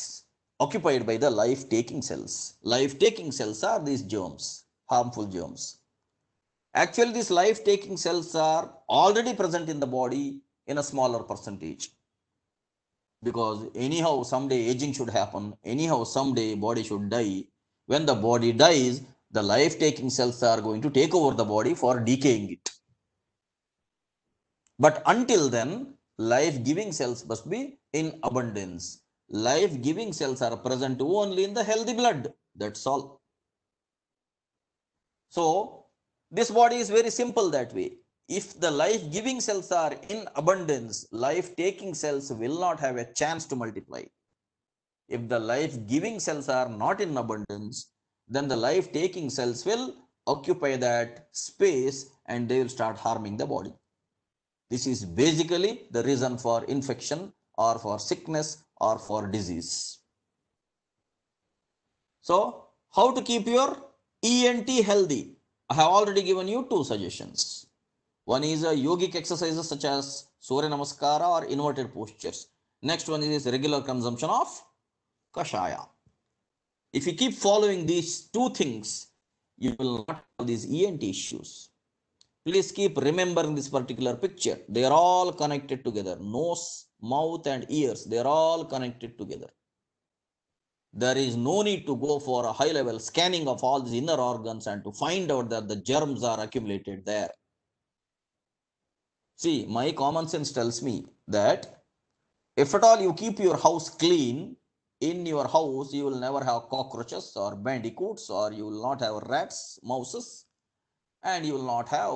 occupied by the life taking cells. Life taking cells are these germs, harmful germs. Actually, these life taking cells are already present in the body in a smaller percentage because anyhow someday aging should happen anyhow someday body should die when the body dies the life taking cells are going to take over the body for decaying it but until then life giving cells must be in abundance. Life giving cells are present only in the healthy blood. That's all. So, this body is very simple that way. If the life giving cells are in abundance, life taking cells will not have a chance to multiply. If the life giving cells are not in abundance, then the life taking cells will occupy that space and they will start harming the body. This is basically the reason for infection or for sickness or for disease. So how to keep your ENT healthy? I have already given you two suggestions. One is a yogic exercises such as Surya Namaskara or inverted postures. Next one is regular consumption of kashaya. If you keep following these two things, you will not have these ENT issues. Please keep remembering this particular picture. They are all connected together. Nose, mouth and ears, they're all connected together. There is no need to go for a high level scanning of all these inner organs and to find out that the germs are accumulated there. See, my common sense tells me that if at all you keep your house clean, in your house you will never have cockroaches or bandicoots or you will not have rats, mouses, and you will not have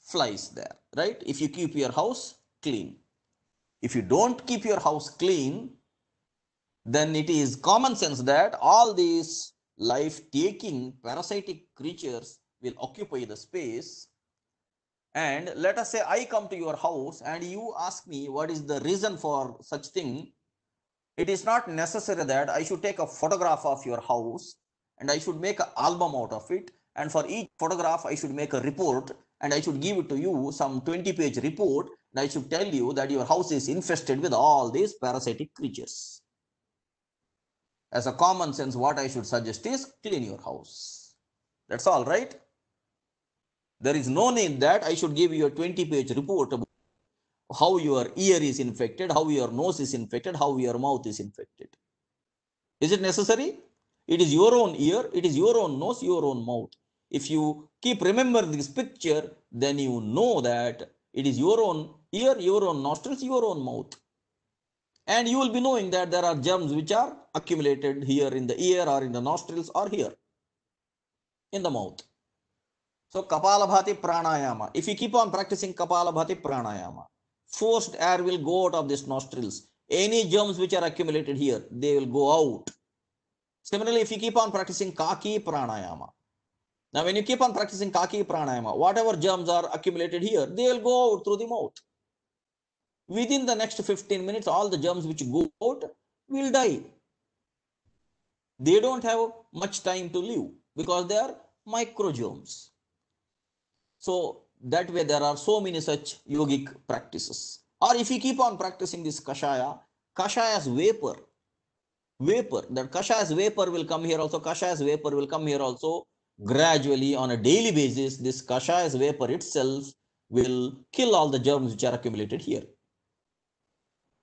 flies there, right? If you keep your house clean. If you don't keep your house clean, then it is common sense that all these life-taking parasitic creatures will occupy the space. And let us say I come to your house and you ask me what is the reason for such thing. It is not necessary that I should take a photograph of your house and I should make an album out of it. And for each photograph, I should make a report and I should give it to you some 20 page report I should tell you that your house is infested with all these parasitic creatures. As a common sense, what I should suggest is clean your house. That's all right. There is no need that I should give you a 20 page report about how your ear is infected, how your nose is infected, how your mouth is infected. Is it necessary? It is your own ear, it is your own nose, your own mouth. If you keep remembering this picture, then you know that it is your own ear, your own nostrils, your own mouth. And you will be knowing that there are germs which are accumulated here in the ear or in the nostrils or here in the mouth. So Kapalabhati Pranayama. If you keep on practicing Kapalabhati Pranayama, forced air will go out of these nostrils. Any germs which are accumulated here, they will go out. Similarly, if you keep on practicing Kaki Pranayama, now, when you keep on practicing kaki pranayama, whatever germs are accumulated here, they'll go out through the mouth. Within the next 15 minutes, all the germs which go out will die. They don't have much time to live because they are microgerms. So that way there are so many such yogic practices. Or if you keep on practicing this kashaya, kashaya's vapor, vapor, that kashaya's vapor will come here also, kashaya's vapor will come here also gradually on a daily basis, this Kashaya's vapor itself will kill all the germs which are accumulated here.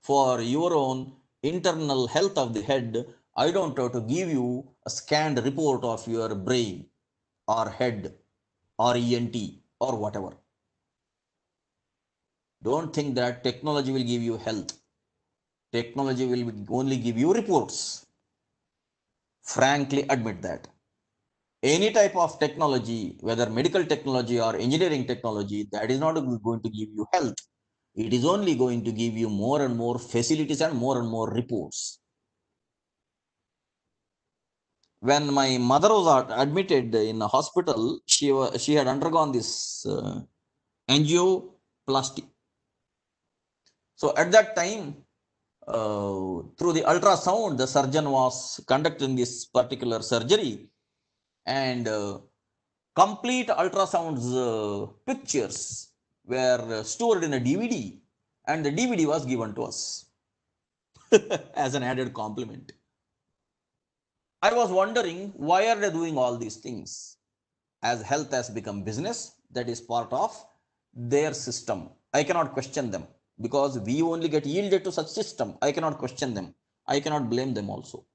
For your own internal health of the head, I don't have to give you a scanned report of your brain or head or ENT or whatever. Don't think that technology will give you health. Technology will only give you reports. Frankly, admit that any type of technology, whether medical technology or engineering technology, that is not going to give you health. It is only going to give you more and more facilities and more and more reports. When my mother was admitted in a hospital, she, was, she had undergone this uh, angioplasty. So at that time, uh, through the ultrasound, the surgeon was conducting this particular surgery and uh, complete ultrasounds uh, pictures were uh, stored in a DVD and the DVD was given to us [laughs] as an added compliment. I was wondering why are they doing all these things? As health has become business, that is part of their system. I cannot question them because we only get yielded to such system. I cannot question them. I cannot blame them also.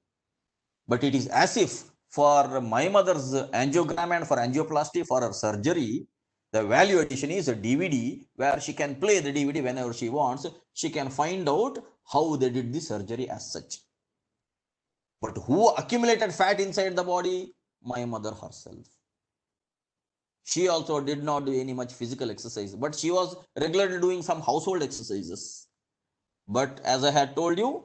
But it is as if for my mother's angiogram and for angioplasty for her surgery, the value addition is a DVD where she can play the DVD whenever she wants. She can find out how they did the surgery as such. But who accumulated fat inside the body? My mother herself. She also did not do any much physical exercise, but she was regularly doing some household exercises. But as I had told you,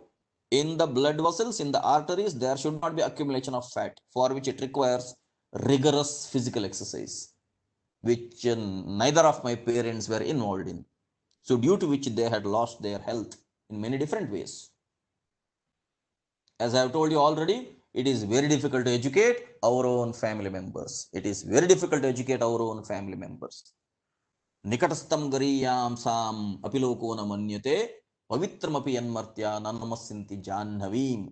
in the blood vessels, in the arteries, there should not be accumulation of fat, for which it requires rigorous physical exercise, which uh, neither of my parents were involved in. So, due to which they had lost their health in many different ways. As I have told you already, it is very difficult to educate our own family members. It is very difficult to educate our own family members. Nikatastam gariyam sam apilokona manyate पवित्रमपि यन्मर्त्या न नमस्यन्ति जाह्नवीम्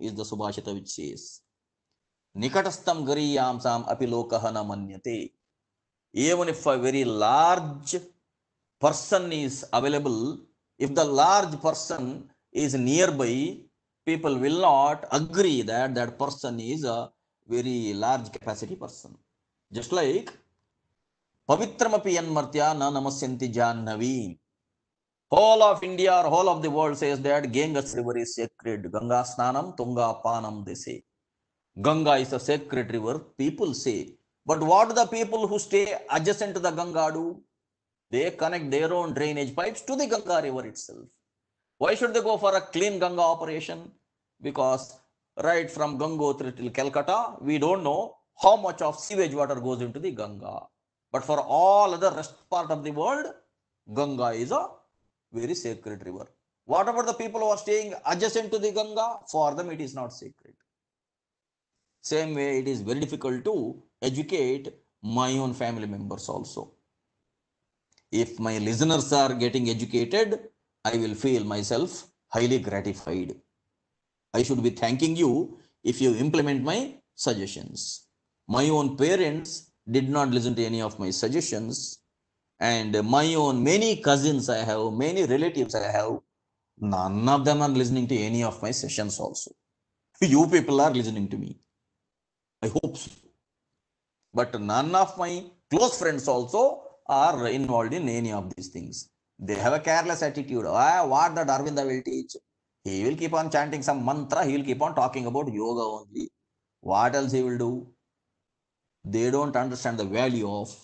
very large person is available if the large person is near by people will agree that that person is a very large capacity person just like पवित्रमपि यन्मर्त्या न Whole of India or whole of the world says that Ganges river is sacred. Ganga Snanam, Tunga Panam, they say. Ganga is a sacred river, people say. But what the people who stay adjacent to the Ganga do? They connect their own drainage pipes to the Ganga river itself. Why should they go for a clean Ganga operation? Because right from Gangotri till Calcutta, we don't know how much of sewage water goes into the Ganga. But for all other rest part of the world, Ganga is a very sacred river. What about the people who are staying adjacent to the Ganga? For them, it is not sacred. Same way, it is very difficult to educate my own family members also. If my listeners are getting educated, I will feel myself highly gratified. I should be thanking you if you implement my suggestions. My own parents did not listen to any of my suggestions and my own many cousins I have, many relatives I have, none of them are listening to any of my sessions also. You people are listening to me. I hope so. But none of my close friends also are involved in any of these things. They have a careless attitude. Ah, what the Arvinda will teach? He will keep on chanting some mantra. He will keep on talking about yoga only. What else he will do? They don't understand the value of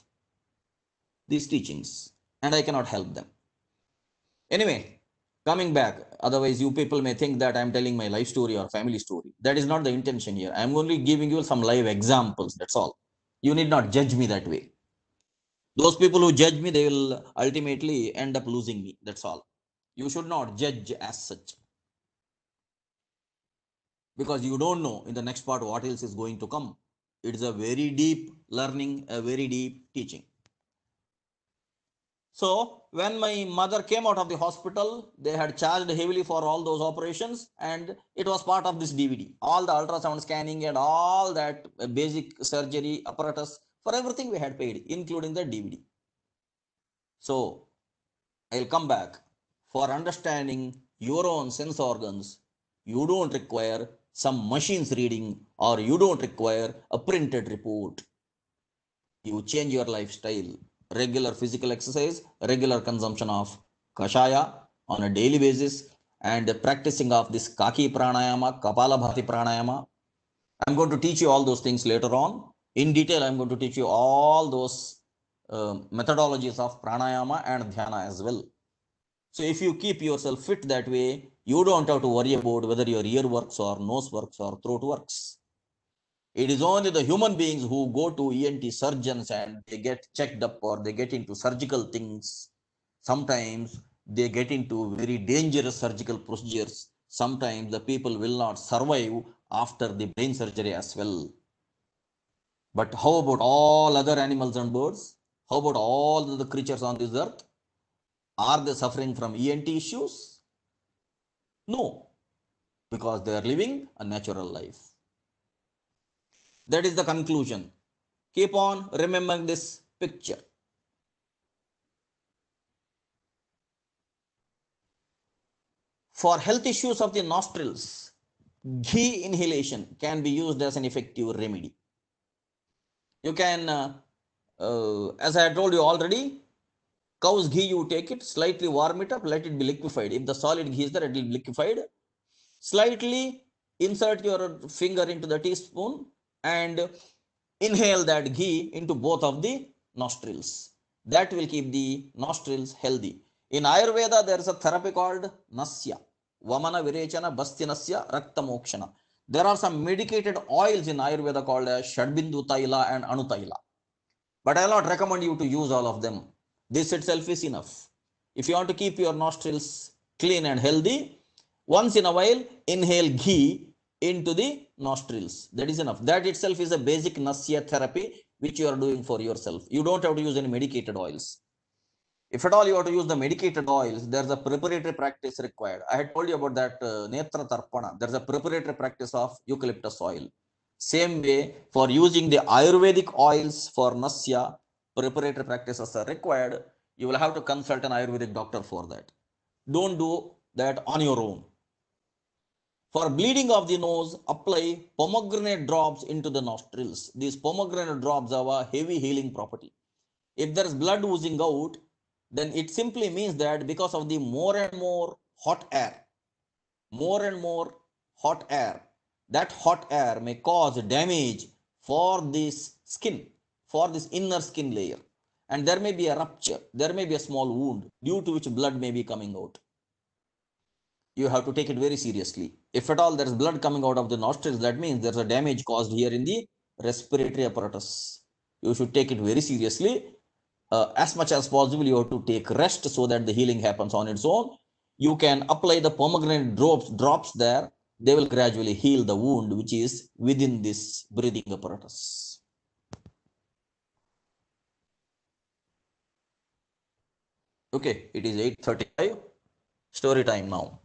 these teachings and I cannot help them. Anyway, coming back, otherwise you people may think that I'm telling my life story or family story. That is not the intention here. I'm only giving you some live examples, that's all. You need not judge me that way. Those people who judge me, they will ultimately end up losing me, that's all. You should not judge as such. Because you don't know in the next part what else is going to come. It is a very deep learning, a very deep teaching. So when my mother came out of the hospital, they had charged heavily for all those operations, and it was part of this DVD. All the ultrasound scanning and all that basic surgery apparatus for everything we had paid, including the DVD. So I'll come back for understanding your own sense organs. You don't require some machines reading or you don't require a printed report. You change your lifestyle regular physical exercise, regular consumption of kashaya on a daily basis, and the practicing of this kaki pranayama, kapalabhati pranayama. I'm going to teach you all those things later on. In detail, I'm going to teach you all those uh, methodologies of pranayama and dhyana as well. So if you keep yourself fit that way, you don't have to worry about whether your ear works or nose works or throat works. It is only the human beings who go to ENT surgeons and they get checked up or they get into surgical things. Sometimes they get into very dangerous surgical procedures. Sometimes the people will not survive after the brain surgery as well. But how about all other animals and birds? How about all the creatures on this earth? Are they suffering from ENT issues? No, because they are living a natural life. That is the conclusion. Keep on remembering this picture. For health issues of the nostrils, ghee inhalation can be used as an effective remedy. You can, uh, uh, as I told you already, cow's ghee you take it, slightly warm it up, let it be liquefied. If the solid ghee is there, it will be liquefied. Slightly insert your finger into the teaspoon, and inhale that ghee into both of the nostrils. That will keep the nostrils healthy. In Ayurveda, there is a therapy called Nasya, Vamana Virechana Bastinasya Raktamokshana. There are some medicated oils in Ayurveda called as Shadbindu Taila and Anutaila. But I'll not recommend you to use all of them. This itself is enough. If you want to keep your nostrils clean and healthy, once in a while, inhale ghee into the nostrils. That is enough. That itself is a basic nasya therapy which you are doing for yourself. You don't have to use any medicated oils. If at all you have to use the medicated oils, there's a preparatory practice required. I had told you about that uh, Netra Tarpana. There's a preparatory practice of eucalyptus oil. Same way for using the Ayurvedic oils for nasya, preparatory practices are required. You will have to consult an Ayurvedic doctor for that. Don't do that on your own for bleeding of the nose, apply pomegranate drops into the nostrils. These pomegranate drops have a heavy healing property. If there is blood oozing out, then it simply means that because of the more and more hot air, more and more hot air, that hot air may cause damage for this skin, for this inner skin layer. And there may be a rupture, there may be a small wound due to which blood may be coming out you have to take it very seriously. If at all there's blood coming out of the nostrils, that means there's a damage caused here in the respiratory apparatus. You should take it very seriously. Uh, as much as possible, you have to take rest so that the healing happens on its own. You can apply the pomegranate drops, drops there. They will gradually heal the wound which is within this breathing apparatus. Okay, it is 8.35. Story time now.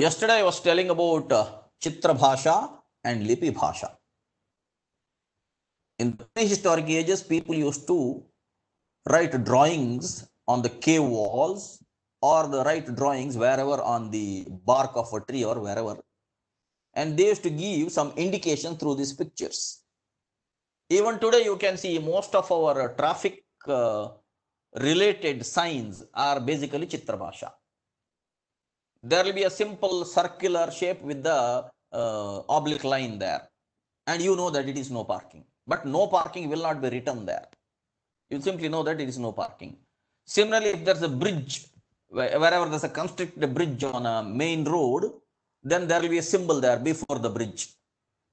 Yesterday I was telling about uh, Chitra Bhasha and Lipi Bhasha. In prehistoric ages, people used to write drawings on the cave walls or the write drawings wherever on the bark of a tree or wherever. And they used to give some indication through these pictures. Even today, you can see most of our traffic uh, related signs are basically Chitra Bhasha there will be a simple circular shape with the uh, oblique line there. And you know that it is no parking. But no parking will not be written there. You simply know that it is no parking. Similarly, if there's a bridge, wherever there's a constructed bridge on a main road, then there will be a symbol there before the bridge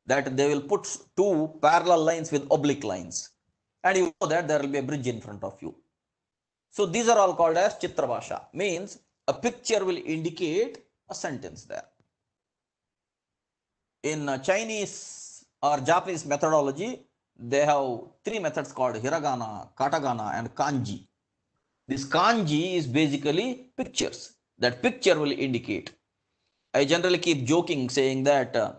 that they will put two parallel lines with oblique lines. And you know that there will be a bridge in front of you. So these are all called as chitravasha, means a picture will indicate a sentence there. In uh, Chinese or Japanese methodology, they have three methods called hiragana, katagana, and kanji. This kanji is basically pictures. That picture will indicate. I generally keep joking saying that uh,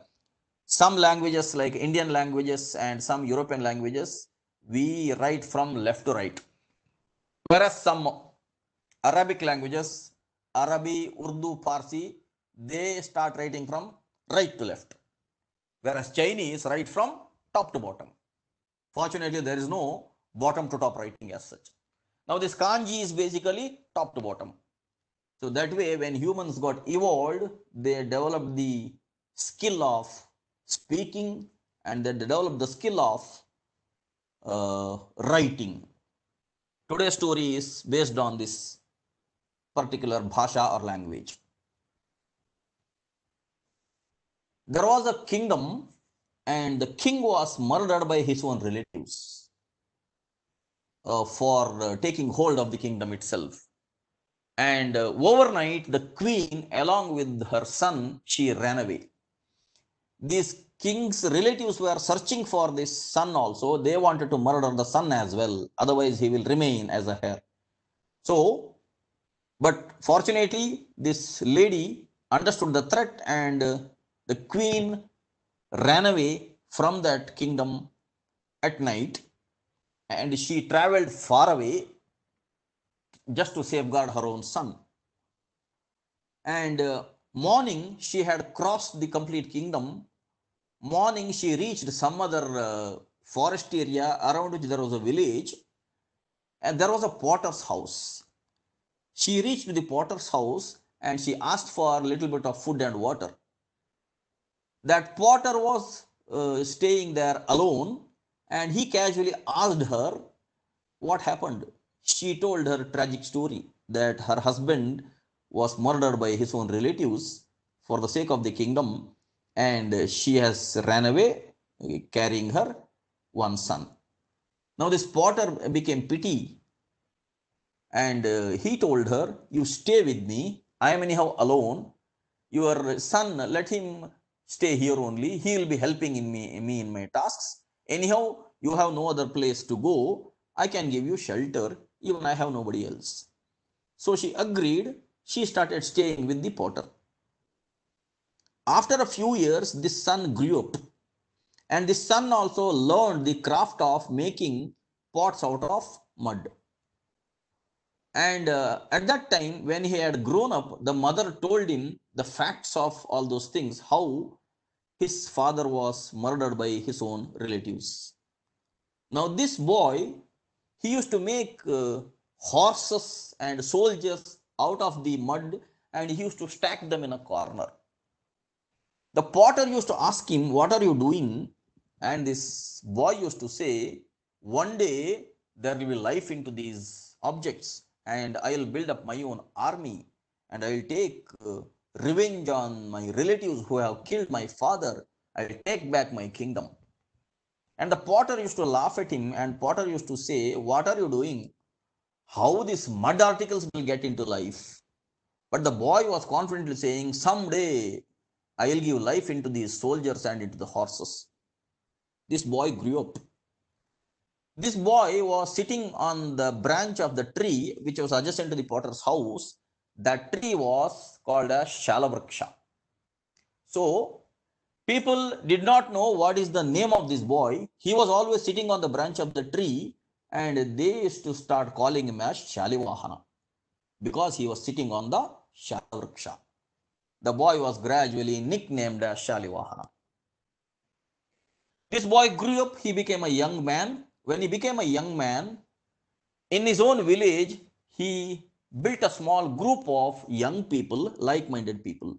some languages like Indian languages and some European languages, we write from left to right. Whereas some Arabic languages, Arabic, Urdu, Parsi, they start writing from right to left. Whereas Chinese write from top to bottom. Fortunately, there is no bottom to top writing as such. Now, this kanji is basically top to bottom. So, that way, when humans got evolved, they developed the skill of speaking and they developed the skill of uh, writing. Today's story is based on this particular bhasha or language. There was a kingdom and the king was murdered by his own relatives uh, for uh, taking hold of the kingdom itself. And uh, overnight, the queen, along with her son, she ran away. These king's relatives were searching for this son also. They wanted to murder the son as well. Otherwise, he will remain as a heir. So but fortunately, this lady understood the threat and uh, the queen ran away from that kingdom at night and she traveled far away just to safeguard her own son. And uh, morning, she had crossed the complete kingdom. Morning, she reached some other uh, forest area around which there was a village, and there was a potter's house. She reached the potter's house and she asked for a little bit of food and water. That potter was uh, staying there alone and he casually asked her what happened. She told her tragic story that her husband was murdered by his own relatives for the sake of the kingdom and she has ran away uh, carrying her one son. Now this potter became pity and uh, he told her, You stay with me. I am anyhow alone. Your son, let him stay here only. He will be helping in me, me in my tasks. Anyhow, you have no other place to go. I can give you shelter. Even I have nobody else. So she agreed. She started staying with the potter. After a few years, this son grew up. And this son also learned the craft of making pots out of mud. And uh, at that time, when he had grown up, the mother told him the facts of all those things, how his father was murdered by his own relatives. Now, this boy, he used to make uh, horses and soldiers out of the mud and he used to stack them in a corner. The potter used to ask him, What are you doing? And this boy used to say, One day there will be life into these objects and I will build up my own army and I will take uh, revenge on my relatives who have killed my father. I will take back my kingdom. And the potter used to laugh at him, and potter used to say, What are you doing? How these mud articles will get into life? But the boy was confidently saying, Someday I will give life into these soldiers and into the horses. This boy grew up this boy was sitting on the branch of the tree which was adjacent to the potter's house. That tree was called a shalavraksha. So people did not know what is the name of this boy. He was always sitting on the branch of the tree and they used to start calling him as Shalivahana because he was sitting on the shalavraksha. The boy was gradually nicknamed as Shalivahana. This boy grew up, he became a young man when he became a young man, in his own village, he built a small group of young people, like minded people.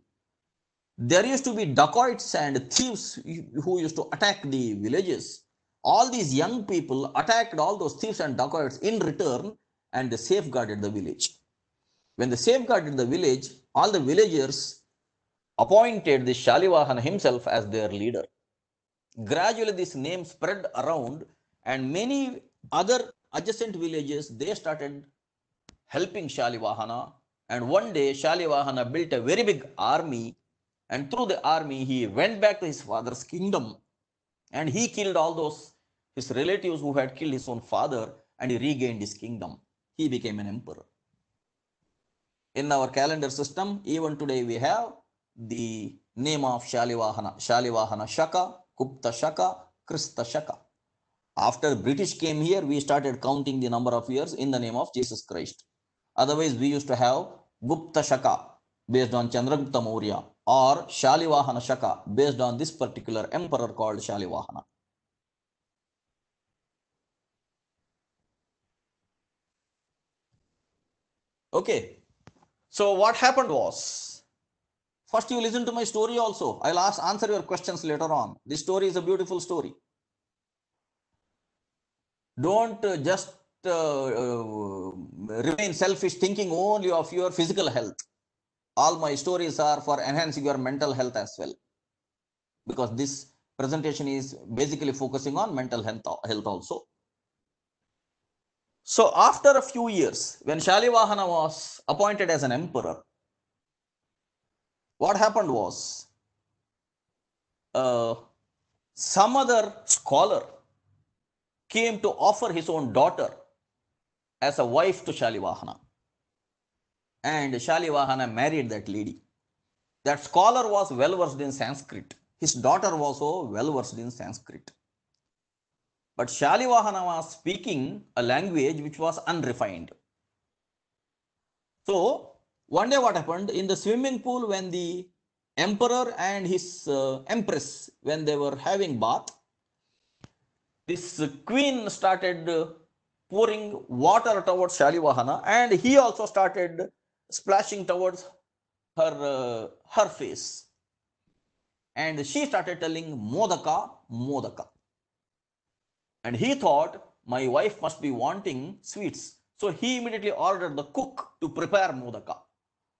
There used to be dacoits and thieves who used to attack the villages. All these young people attacked all those thieves and dacoits in return and they safeguarded the village. When they safeguarded the village, all the villagers appointed this Shalivahana himself as their leader. Gradually, this name spread around and many other adjacent villages, they started helping Shalivahana. And one day, Shalivahana built a very big army. And through the army, he went back to his father's kingdom. And he killed all those his relatives who had killed his own father. And he regained his kingdom. He became an emperor. In our calendar system, even today, we have the name of Shalivahana, Shalivahana Shaka, Gupta Shaka, Krista Shaka. After British came here, we started counting the number of years in the name of Jesus Christ. Otherwise, we used to have Gupta Shaka based on Chandragupta Maurya or Shalivahana Shaka based on this particular emperor called Shalivahana. Okay. So what happened was, first you listen to my story also. I'll ask, answer your questions later on. This story is a beautiful story. Don't just uh, uh, remain selfish thinking only of your physical health all my stories are for enhancing your mental health as well because this presentation is basically focusing on mental health also so after a few years when shalivahana was appointed as an emperor what happened was uh, some other scholar came to offer his own daughter as a wife to Shalivahana. And Shalivahana married that lady. That scholar was well versed in Sanskrit. His daughter was also well versed in Sanskrit. But Shalivahana was speaking a language which was unrefined. So, one day what happened in the swimming pool when the emperor and his uh, empress, when they were having bath, this queen started pouring water towards Shalivahana and he also started splashing towards her, uh, her face. And she started telling Modaka, Modaka. And he thought, my wife must be wanting sweets. So he immediately ordered the cook to prepare Modaka.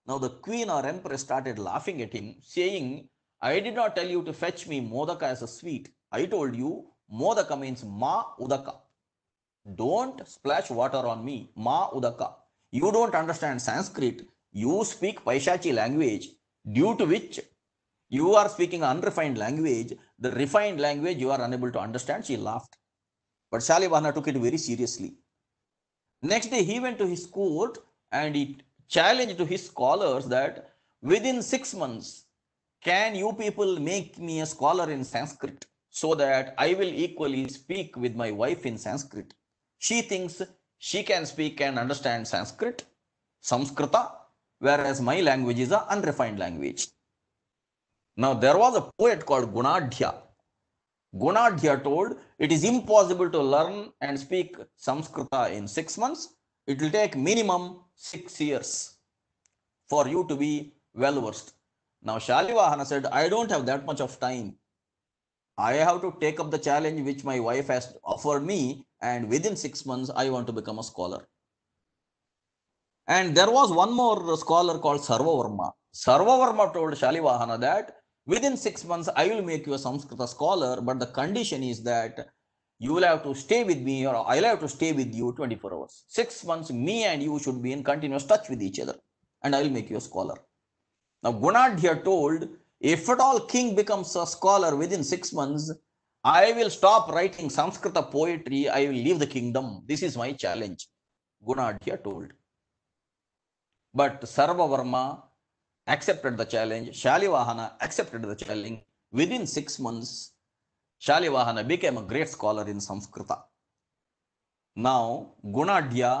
Now the queen or empress started laughing at him, saying, I did not tell you to fetch me Modaka as a sweet. I told you Modaka means ma udaka. Don't splash water on me. Ma udaka. You don't understand Sanskrit. You speak Paishachi language due to which you are speaking unrefined language. The refined language you are unable to understand. She laughed. But Shalibana took it very seriously. Next day he went to his court and he challenged to his scholars that within six months, can you people make me a scholar in Sanskrit? so that I will equally speak with my wife in Sanskrit. She thinks she can speak and understand Sanskrit, Samskrita, whereas my language is an unrefined language. Now, there was a poet called Gunadhya. Gunadhya told, it is impossible to learn and speak Samskrita in six months. It will take minimum six years for you to be well versed. Now, Shalivahana said, I don't have that much of time I have to take up the challenge which my wife has offered me, and within six months, I want to become a scholar. And there was one more scholar called Sarvavarma. Sarvavarma told Shalivahana that within six months, I will make you a Sanskrit scholar, but the condition is that you will have to stay with me or I'll have to stay with you 24 hours. Six months, me and you should be in continuous touch with each other, and I will make you a scholar. Now, Gunadhya told if at all king becomes a scholar within six months, I will stop writing Sanskrit poetry. I will leave the kingdom. This is my challenge, Gunadhya told. But Sarvavarma accepted the challenge. Shalivahana accepted the challenge. Within six months, Shalivahana became a great scholar in Sanskrit. Now, Gunadhya,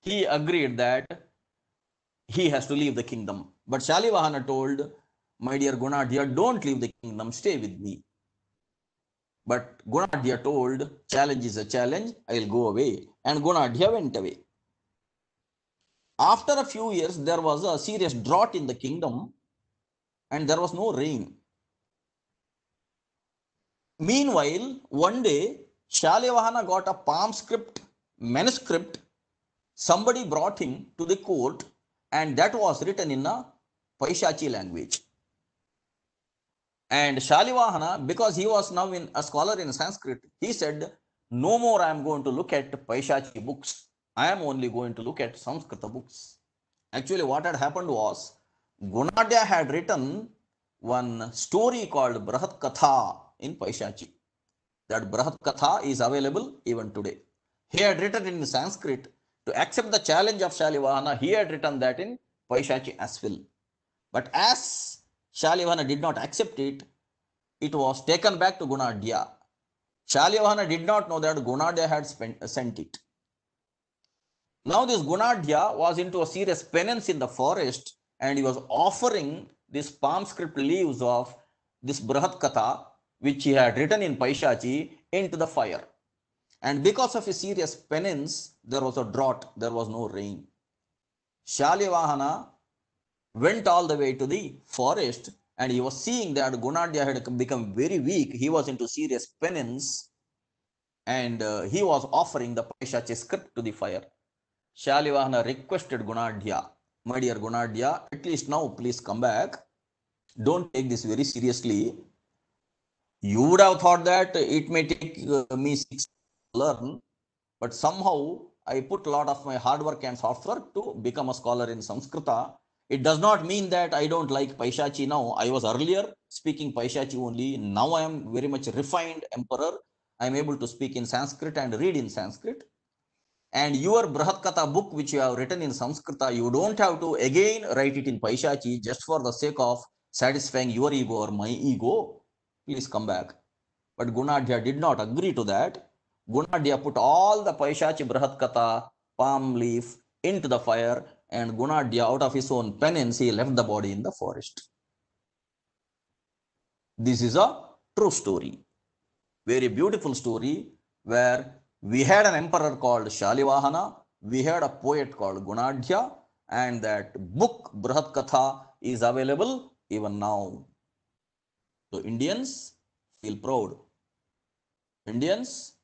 he agreed that he has to leave the kingdom. But Shalivahana told my dear Gonadya, don't leave the kingdom, stay with me. But Gonadya told, challenge is a challenge, I'll go away. And Gonadya went away. After a few years, there was a serious drought in the kingdom and there was no rain. Meanwhile, one day, Shalyavahana got a palm script manuscript somebody brought him to the court and that was written in a Paishachi language. And Shalivahana, because he was now in a scholar in Sanskrit, he said, No more I am going to look at Paishachi books. I am only going to look at Sanskrit books. Actually, what had happened was Gunadya had written one story called Brahat Katha in Paishachi. That Brahat Katha is available even today. He had written in Sanskrit to accept the challenge of Shalivahana. He had written that in Paishachi as well. But as Shalyavana did not accept it. It was taken back to Gunadya. Shalyavana did not know that Gunadya had spent, sent it. Now this Gunadya was into a serious penance in the forest and he was offering these palm script leaves of this Brahat Katha which he had written in Paishachi into the fire. And because of his serious penance, there was a drought, there was no rain. Shalyavahana went all the way to the forest and he was seeing that Gonadya had become very weak. He was into serious penance and uh, he was offering the Paishachi script to the fire. Shalivahana requested Gonadya, my dear Gonadya, at least now please come back. Don't take this very seriously. You would have thought that it may take uh, me six to learn, but somehow I put a lot of my hard work and soft work to become a scholar in Sanskrita it does not mean that I don't like Paishachi now. I was earlier speaking Paishachi only. Now I am very much refined emperor. I am able to speak in Sanskrit and read in Sanskrit. And your Brahatkatha book, which you have written in Sanskrita, you don't have to again write it in Paishachi just for the sake of satisfying your ego or my ego. Please come back. But Gunadhya did not agree to that. Gunadhya put all the Paishachi Brahatkatha, palm leaf, into the fire and Gonadya, out of his own penance, he left the body in the forest. This is a true story. Very beautiful story where we had an emperor called Shalivahana, we had a poet called Gunadhya, and that book Brihat Katha is available even now. So Indians, feel proud. Indians,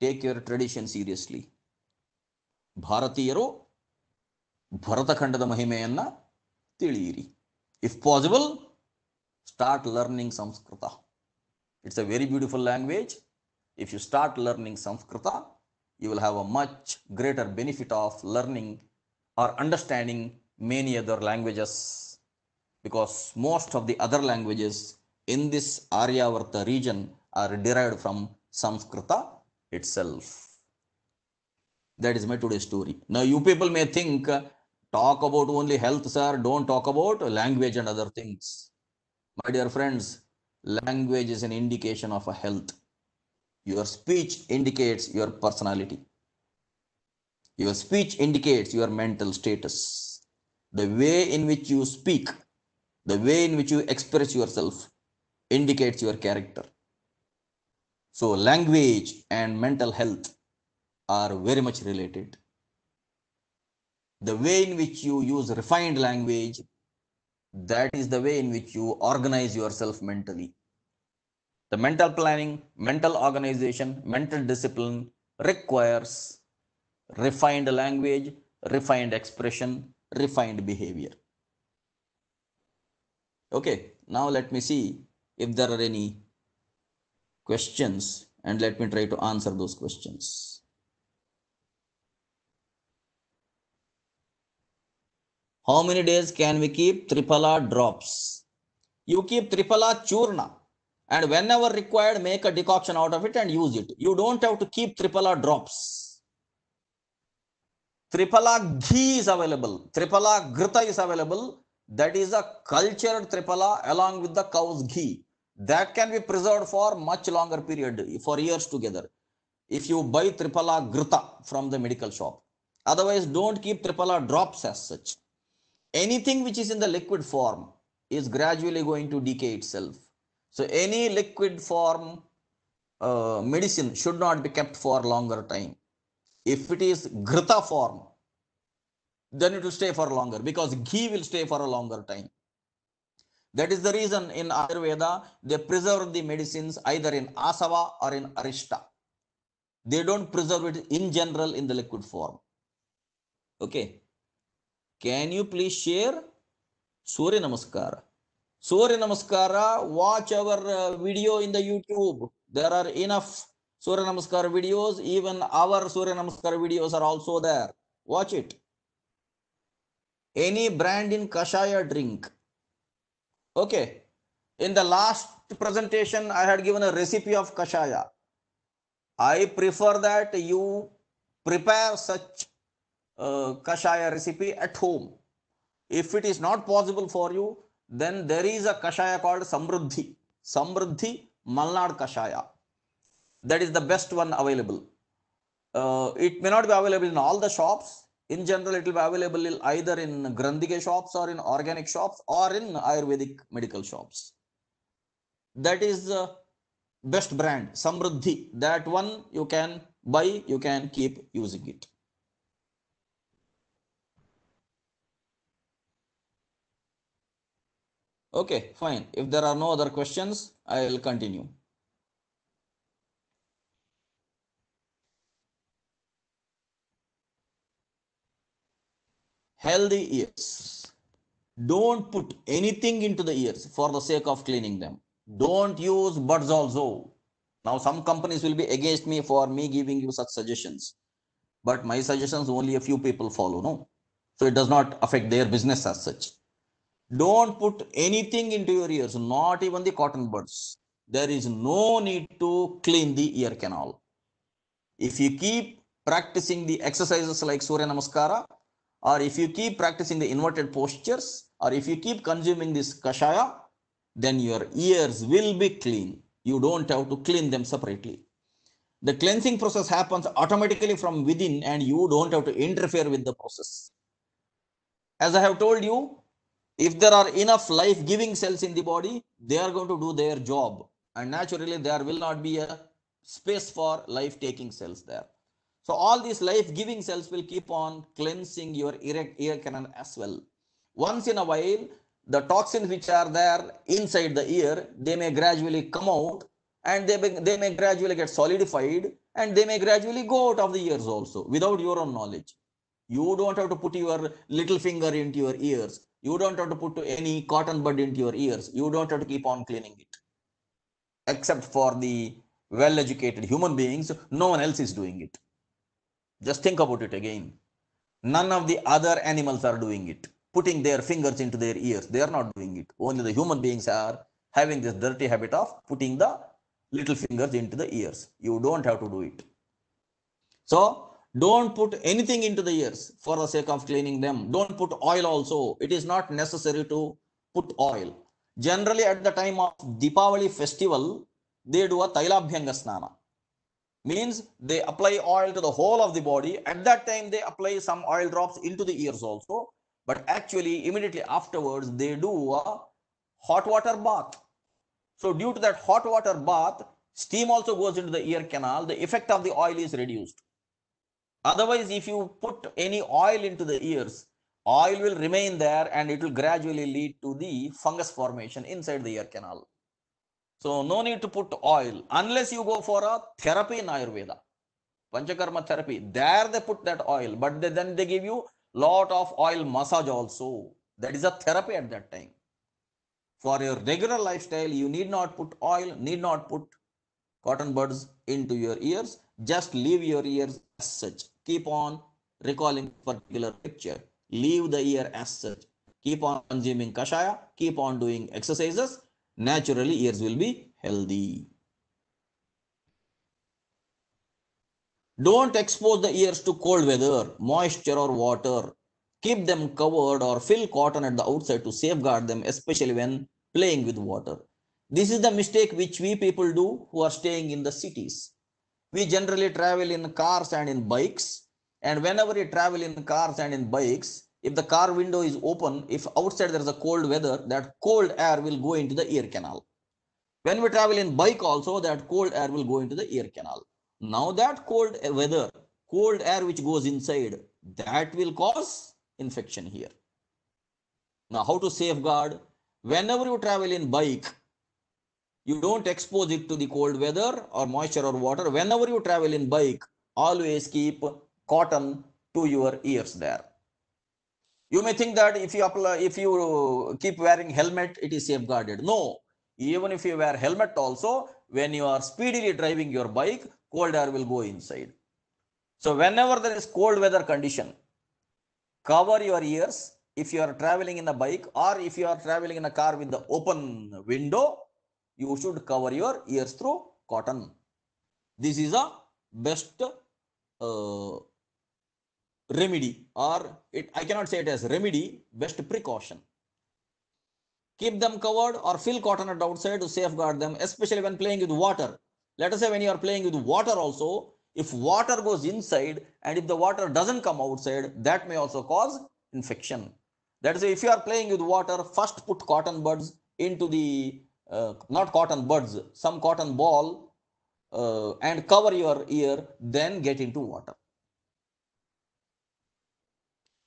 take your tradition seriously. Bharatiyaru. ಭರತಖಂಡದ ಮಹಿಮೆಯನ್ನು ತಿಳಿಯಿರಿ if possible start learning Sanskrit it's a very beautiful language if you start learning Sanskrit you will have a much greater benefit of learning or understanding many other languages because most of the other languages in this Aryavarta region are derived from Sanskrita itself. That is my today's story. Now, you people may think Talk about only health, sir. Don't talk about language and other things. My dear friends, language is an indication of a health. Your speech indicates your personality. Your speech indicates your mental status. The way in which you speak, the way in which you express yourself indicates your character. So language and mental health are very much related the way in which you use refined language, that is the way in which you organize yourself mentally. The mental planning, mental organization, mental discipline requires refined language, refined expression, refined behavior. Okay, now let me see if there are any questions and let me try to answer those questions. How many days can we keep Tripala drops? You keep Tripala churna and whenever required, make a decoction out of it and use it. You don't have to keep Tripala drops. Tripala ghee is available. Tripala grita is available. That is a cultured Tripala along with the cow's ghee. That can be preserved for much longer period, for years together. If you buy Tripala grita from the medical shop. Otherwise, don't keep Tripala drops as such anything which is in the liquid form is gradually going to decay itself. So any liquid form uh, medicine should not be kept for longer time. If it is grita form, then it will stay for longer because ghee will stay for a longer time. That is the reason in Ayurveda they preserve the medicines either in asava or in arishta. They don't preserve it in general in the liquid form. Okay. Can you please share Surya namaskar Surya namaskar watch our video in the YouTube there are enough Surya namaskar videos even our Surya namaskar videos are also there watch it any brand in kashaya drink okay in the last presentation I had given a recipe of kashaya I prefer that you prepare such uh, kashaya recipe at home. If it is not possible for you, then there is a kashaya called Samruddhi. Samruddhi Malnad Kashaya. That is the best one available. Uh, it may not be available in all the shops. In general, it will be available either in Grandike shops or in organic shops or in Ayurvedic medical shops. That is the best brand, Samruddhi. That one you can buy, you can keep using it. Okay, fine. If there are no other questions, I'll continue. Healthy ears. Don't put anything into the ears for the sake of cleaning them. Don't use buds also. Now, some companies will be against me for me giving you such suggestions. But my suggestions only a few people follow, no? So it does not affect their business as such. Don't put anything into your ears, not even the cotton buds. There is no need to clean the ear canal. If you keep practicing the exercises like Surya Namaskara, or if you keep practicing the inverted postures, or if you keep consuming this kashaya, then your ears will be clean. You don't have to clean them separately. The cleansing process happens automatically from within, and you don't have to interfere with the process. As I have told you, if there are enough life giving cells in the body they are going to do their job and naturally there will not be a space for life taking cells there so all these life giving cells will keep on cleansing your ear canal as well once in a while the toxins which are there inside the ear they may gradually come out and they they may gradually get solidified and they may gradually go out of the ears also without your own knowledge you don't have to put your little finger into your ears you don't have to put any cotton bud into your ears. You don't have to keep on cleaning it. Except for the well-educated human beings, no one else is doing it. Just think about it again. None of the other animals are doing it, putting their fingers into their ears. They are not doing it. Only the human beings are having this dirty habit of putting the little fingers into the ears. You don't have to do it. So don't put anything into the ears for the sake of cleaning them. Don't put oil also. It is not necessary to put oil. Generally, at the time of Deepavali festival, they do a Tailabhyanga Snana. Means they apply oil to the whole of the body. At that time, they apply some oil drops into the ears also. But actually, immediately afterwards, they do a hot water bath. So, due to that hot water bath, steam also goes into the ear canal. The effect of the oil is reduced. Otherwise, if you put any oil into the ears, oil will remain there and it will gradually lead to the fungus formation inside the ear canal. So no need to put oil unless you go for a therapy in Ayurveda. Panchakarma therapy. There they put that oil, but they, then they give you lot of oil massage also. That is a therapy at that time. For your regular lifestyle, you need not put oil, need not put cotton buds into your ears. Just leave your ears as such. Keep on recalling particular picture. Leave the ear as such. Keep on consuming kashaya. Keep on doing exercises. Naturally, ears will be healthy. Don't expose the ears to cold weather, moisture or water. Keep them covered or fill cotton at the outside to safeguard them, especially when playing with water. This is the mistake which we people do who are staying in the cities. We generally travel in cars and in bikes. And whenever you travel in cars and in bikes, if the car window is open, if outside there is a cold weather, that cold air will go into the ear canal. When we travel in bike also, that cold air will go into the ear canal. Now that cold weather, cold air which goes inside, that will cause infection here. Now how to safeguard? Whenever you travel in bike, you don't expose it to the cold weather or moisture or water. Whenever you travel in bike, always keep cotton to your ears there. You may think that if you apply, if you keep wearing helmet, it is safeguarded. No, even if you wear helmet also, when you are speedily driving your bike, cold air will go inside. So whenever there is cold weather condition, cover your ears if you are traveling in a bike or if you are traveling in a car with the open window you should cover your ears through cotton. This is a best uh, remedy or it I cannot say it as remedy, best precaution. Keep them covered or fill cotton at outside to safeguard them, especially when playing with water. Let us say when you are playing with water also, if water goes inside and if the water doesn't come outside, that may also cause infection. That is, if you are playing with water, first put cotton buds into the uh, not cotton buds, some cotton ball uh, and cover your ear, then get into water.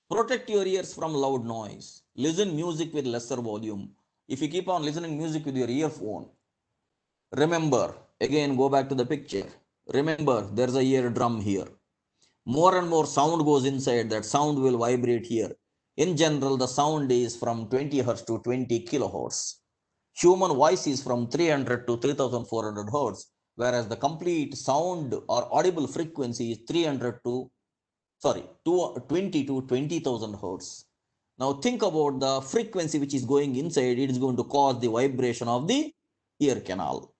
Protect your ears from loud noise. Listen music with lesser volume. If you keep on listening music with your earphone, remember, again go back to the picture. Remember, there's a eardrum here. More and more sound goes inside, that sound will vibrate here. In general, the sound is from 20 hertz to 20 kilohertz human voice is from 300 to 3400 hertz, whereas the complete sound or audible frequency is 300 to, sorry, 20 to 20,000 hertz. Now think about the frequency which is going inside, it is going to cause the vibration of the ear canal.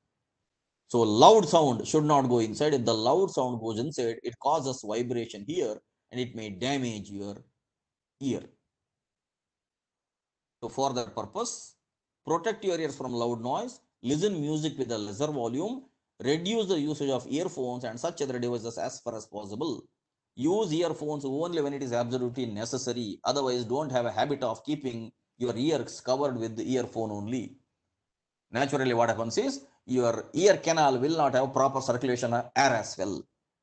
So loud sound should not go inside. If the loud sound goes inside, it causes vibration here and it may damage your ear. So for that purpose, protect your ears from loud noise, listen music with a lesser volume, reduce the usage of earphones and such other devices as far as possible. Use earphones only when it is absolutely necessary. Otherwise, don't have a habit of keeping your ears covered with the earphone only. Naturally, what happens is your ear canal will not have proper circulation of air as well,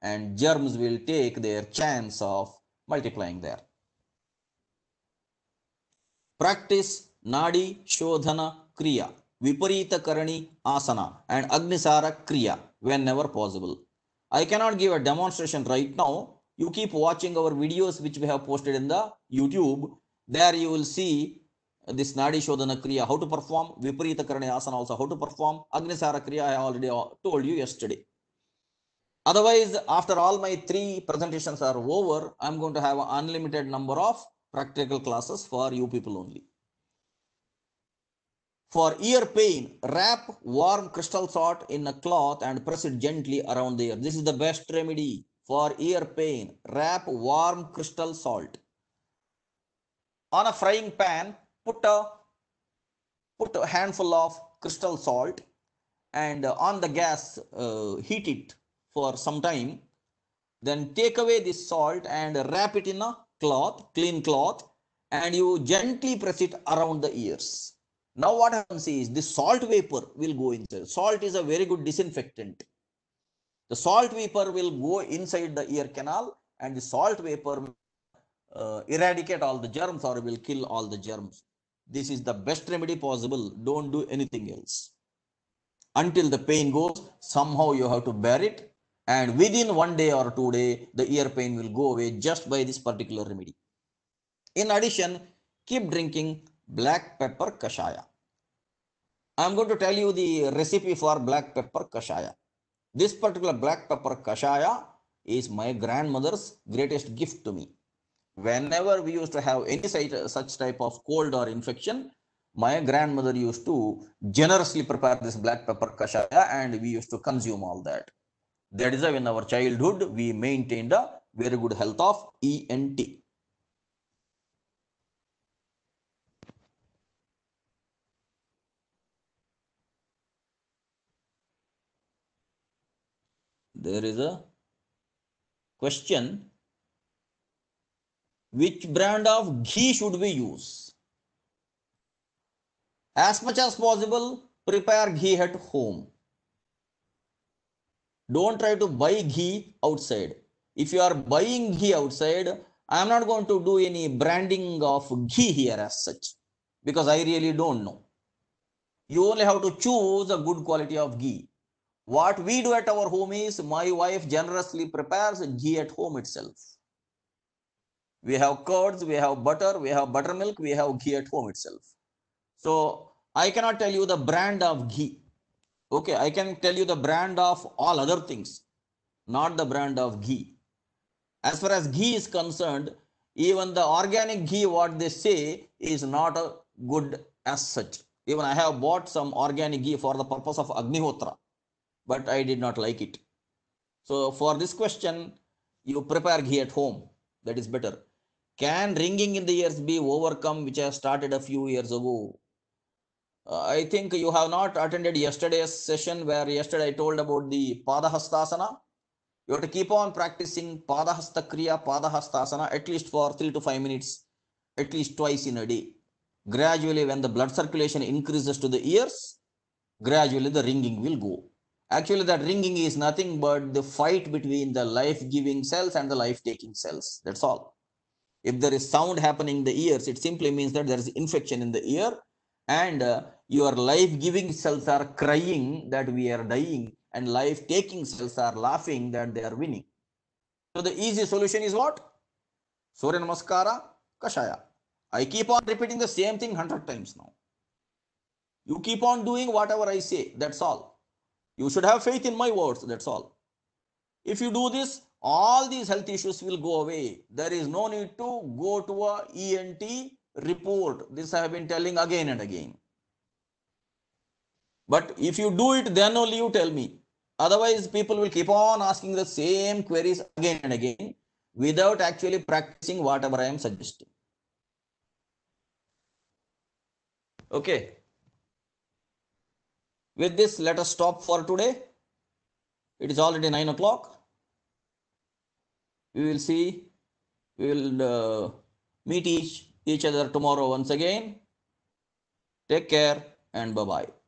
and germs will take their chance of multiplying there. Practice Nadi Shodhana Kriya, Viparita Karani Asana, and Agnisara Kriya whenever possible I cannot give a demonstration right now you keep watching our videos which we have posted in the YouTube there you will see this Nadi Shodhana Kriya, how to perform, Viparita Karani Asana also how to perform, Agnisara Kriya I already told you yesterday. Otherwise, after all my three presentations are over, I'm going to have an unlimited number of practical classes for you people only. For ear pain, wrap warm crystal salt in a cloth and press it gently around the ear. This is the best remedy for ear pain. Wrap warm crystal salt. On a frying pan, put a put a handful of crystal salt and on the gas uh, heat it for some time. Then take away this salt and wrap it in a cloth, clean cloth, and you gently press it around the ears now what happens is the salt vapor will go inside. Salt is a very good disinfectant. The salt vapor will go inside the ear canal and the salt vapor uh, eradicate all the germs or will kill all the germs. This is the best remedy possible. Don't do anything else. Until the pain goes, somehow you have to bear it. And within one day or two day, the ear pain will go away just by this particular remedy. In addition, keep drinking black pepper kashaya. I'm going to tell you the recipe for black pepper kashaya. This particular black pepper kashaya is my grandmother's greatest gift to me. Whenever we used to have any such type of cold or infection, my grandmother used to generously prepare this black pepper kashaya and we used to consume all that. That is why in our childhood, we maintained a very good health of ENT. there is a question which brand of ghee should we use? As much as possible, prepare ghee at home. Don't try to buy ghee outside. If you are buying ghee outside, I am not going to do any branding of ghee here as such because I really don't know. You only have to choose a good quality of ghee. What we do at our home is my wife generously prepares ghee at home itself. We have curds, we have butter, we have buttermilk, we have ghee at home itself. So I cannot tell you the brand of ghee. Okay, I can tell you the brand of all other things, not the brand of ghee. As far as ghee is concerned, even the organic ghee, what they say, is not a good as such. Even I have bought some organic ghee for the purpose of Agnihotra but I did not like it. So for this question, you prepare ghee at home. That is better. Can ringing in the ears be overcome, which I started a few years ago? Uh, I think you have not attended yesterday's session where yesterday I told about the Padahastasana. You have to keep on practicing Padahasta Kriya, Padahastasana at least for three to five minutes, at least twice in a day. Gradually, when the blood circulation increases to the ears, gradually the ringing will go. Actually, that ringing is nothing but the fight between the life giving cells and the life taking cells. That's all. If there is sound happening in the ears, it simply means that there is infection in the ear and uh, your life giving cells are crying that we are dying and life taking cells are laughing that they are winning. So the easy solution is what? Surya Namaskara, Kashaya. I keep on repeating the same thing 100 times now. You keep on doing whatever I say, that's all. You should have faith in my words, that's all. If you do this, all these health issues will go away. There is no need to go to a ENT report. This I have been telling again and again. But if you do it, then only you tell me. Otherwise, people will keep on asking the same queries again and again without actually practicing whatever I am suggesting. Okay. With this, let us stop for today. It is already 9 o'clock. We will see, we will uh, meet each, each other tomorrow once again. Take care and bye bye.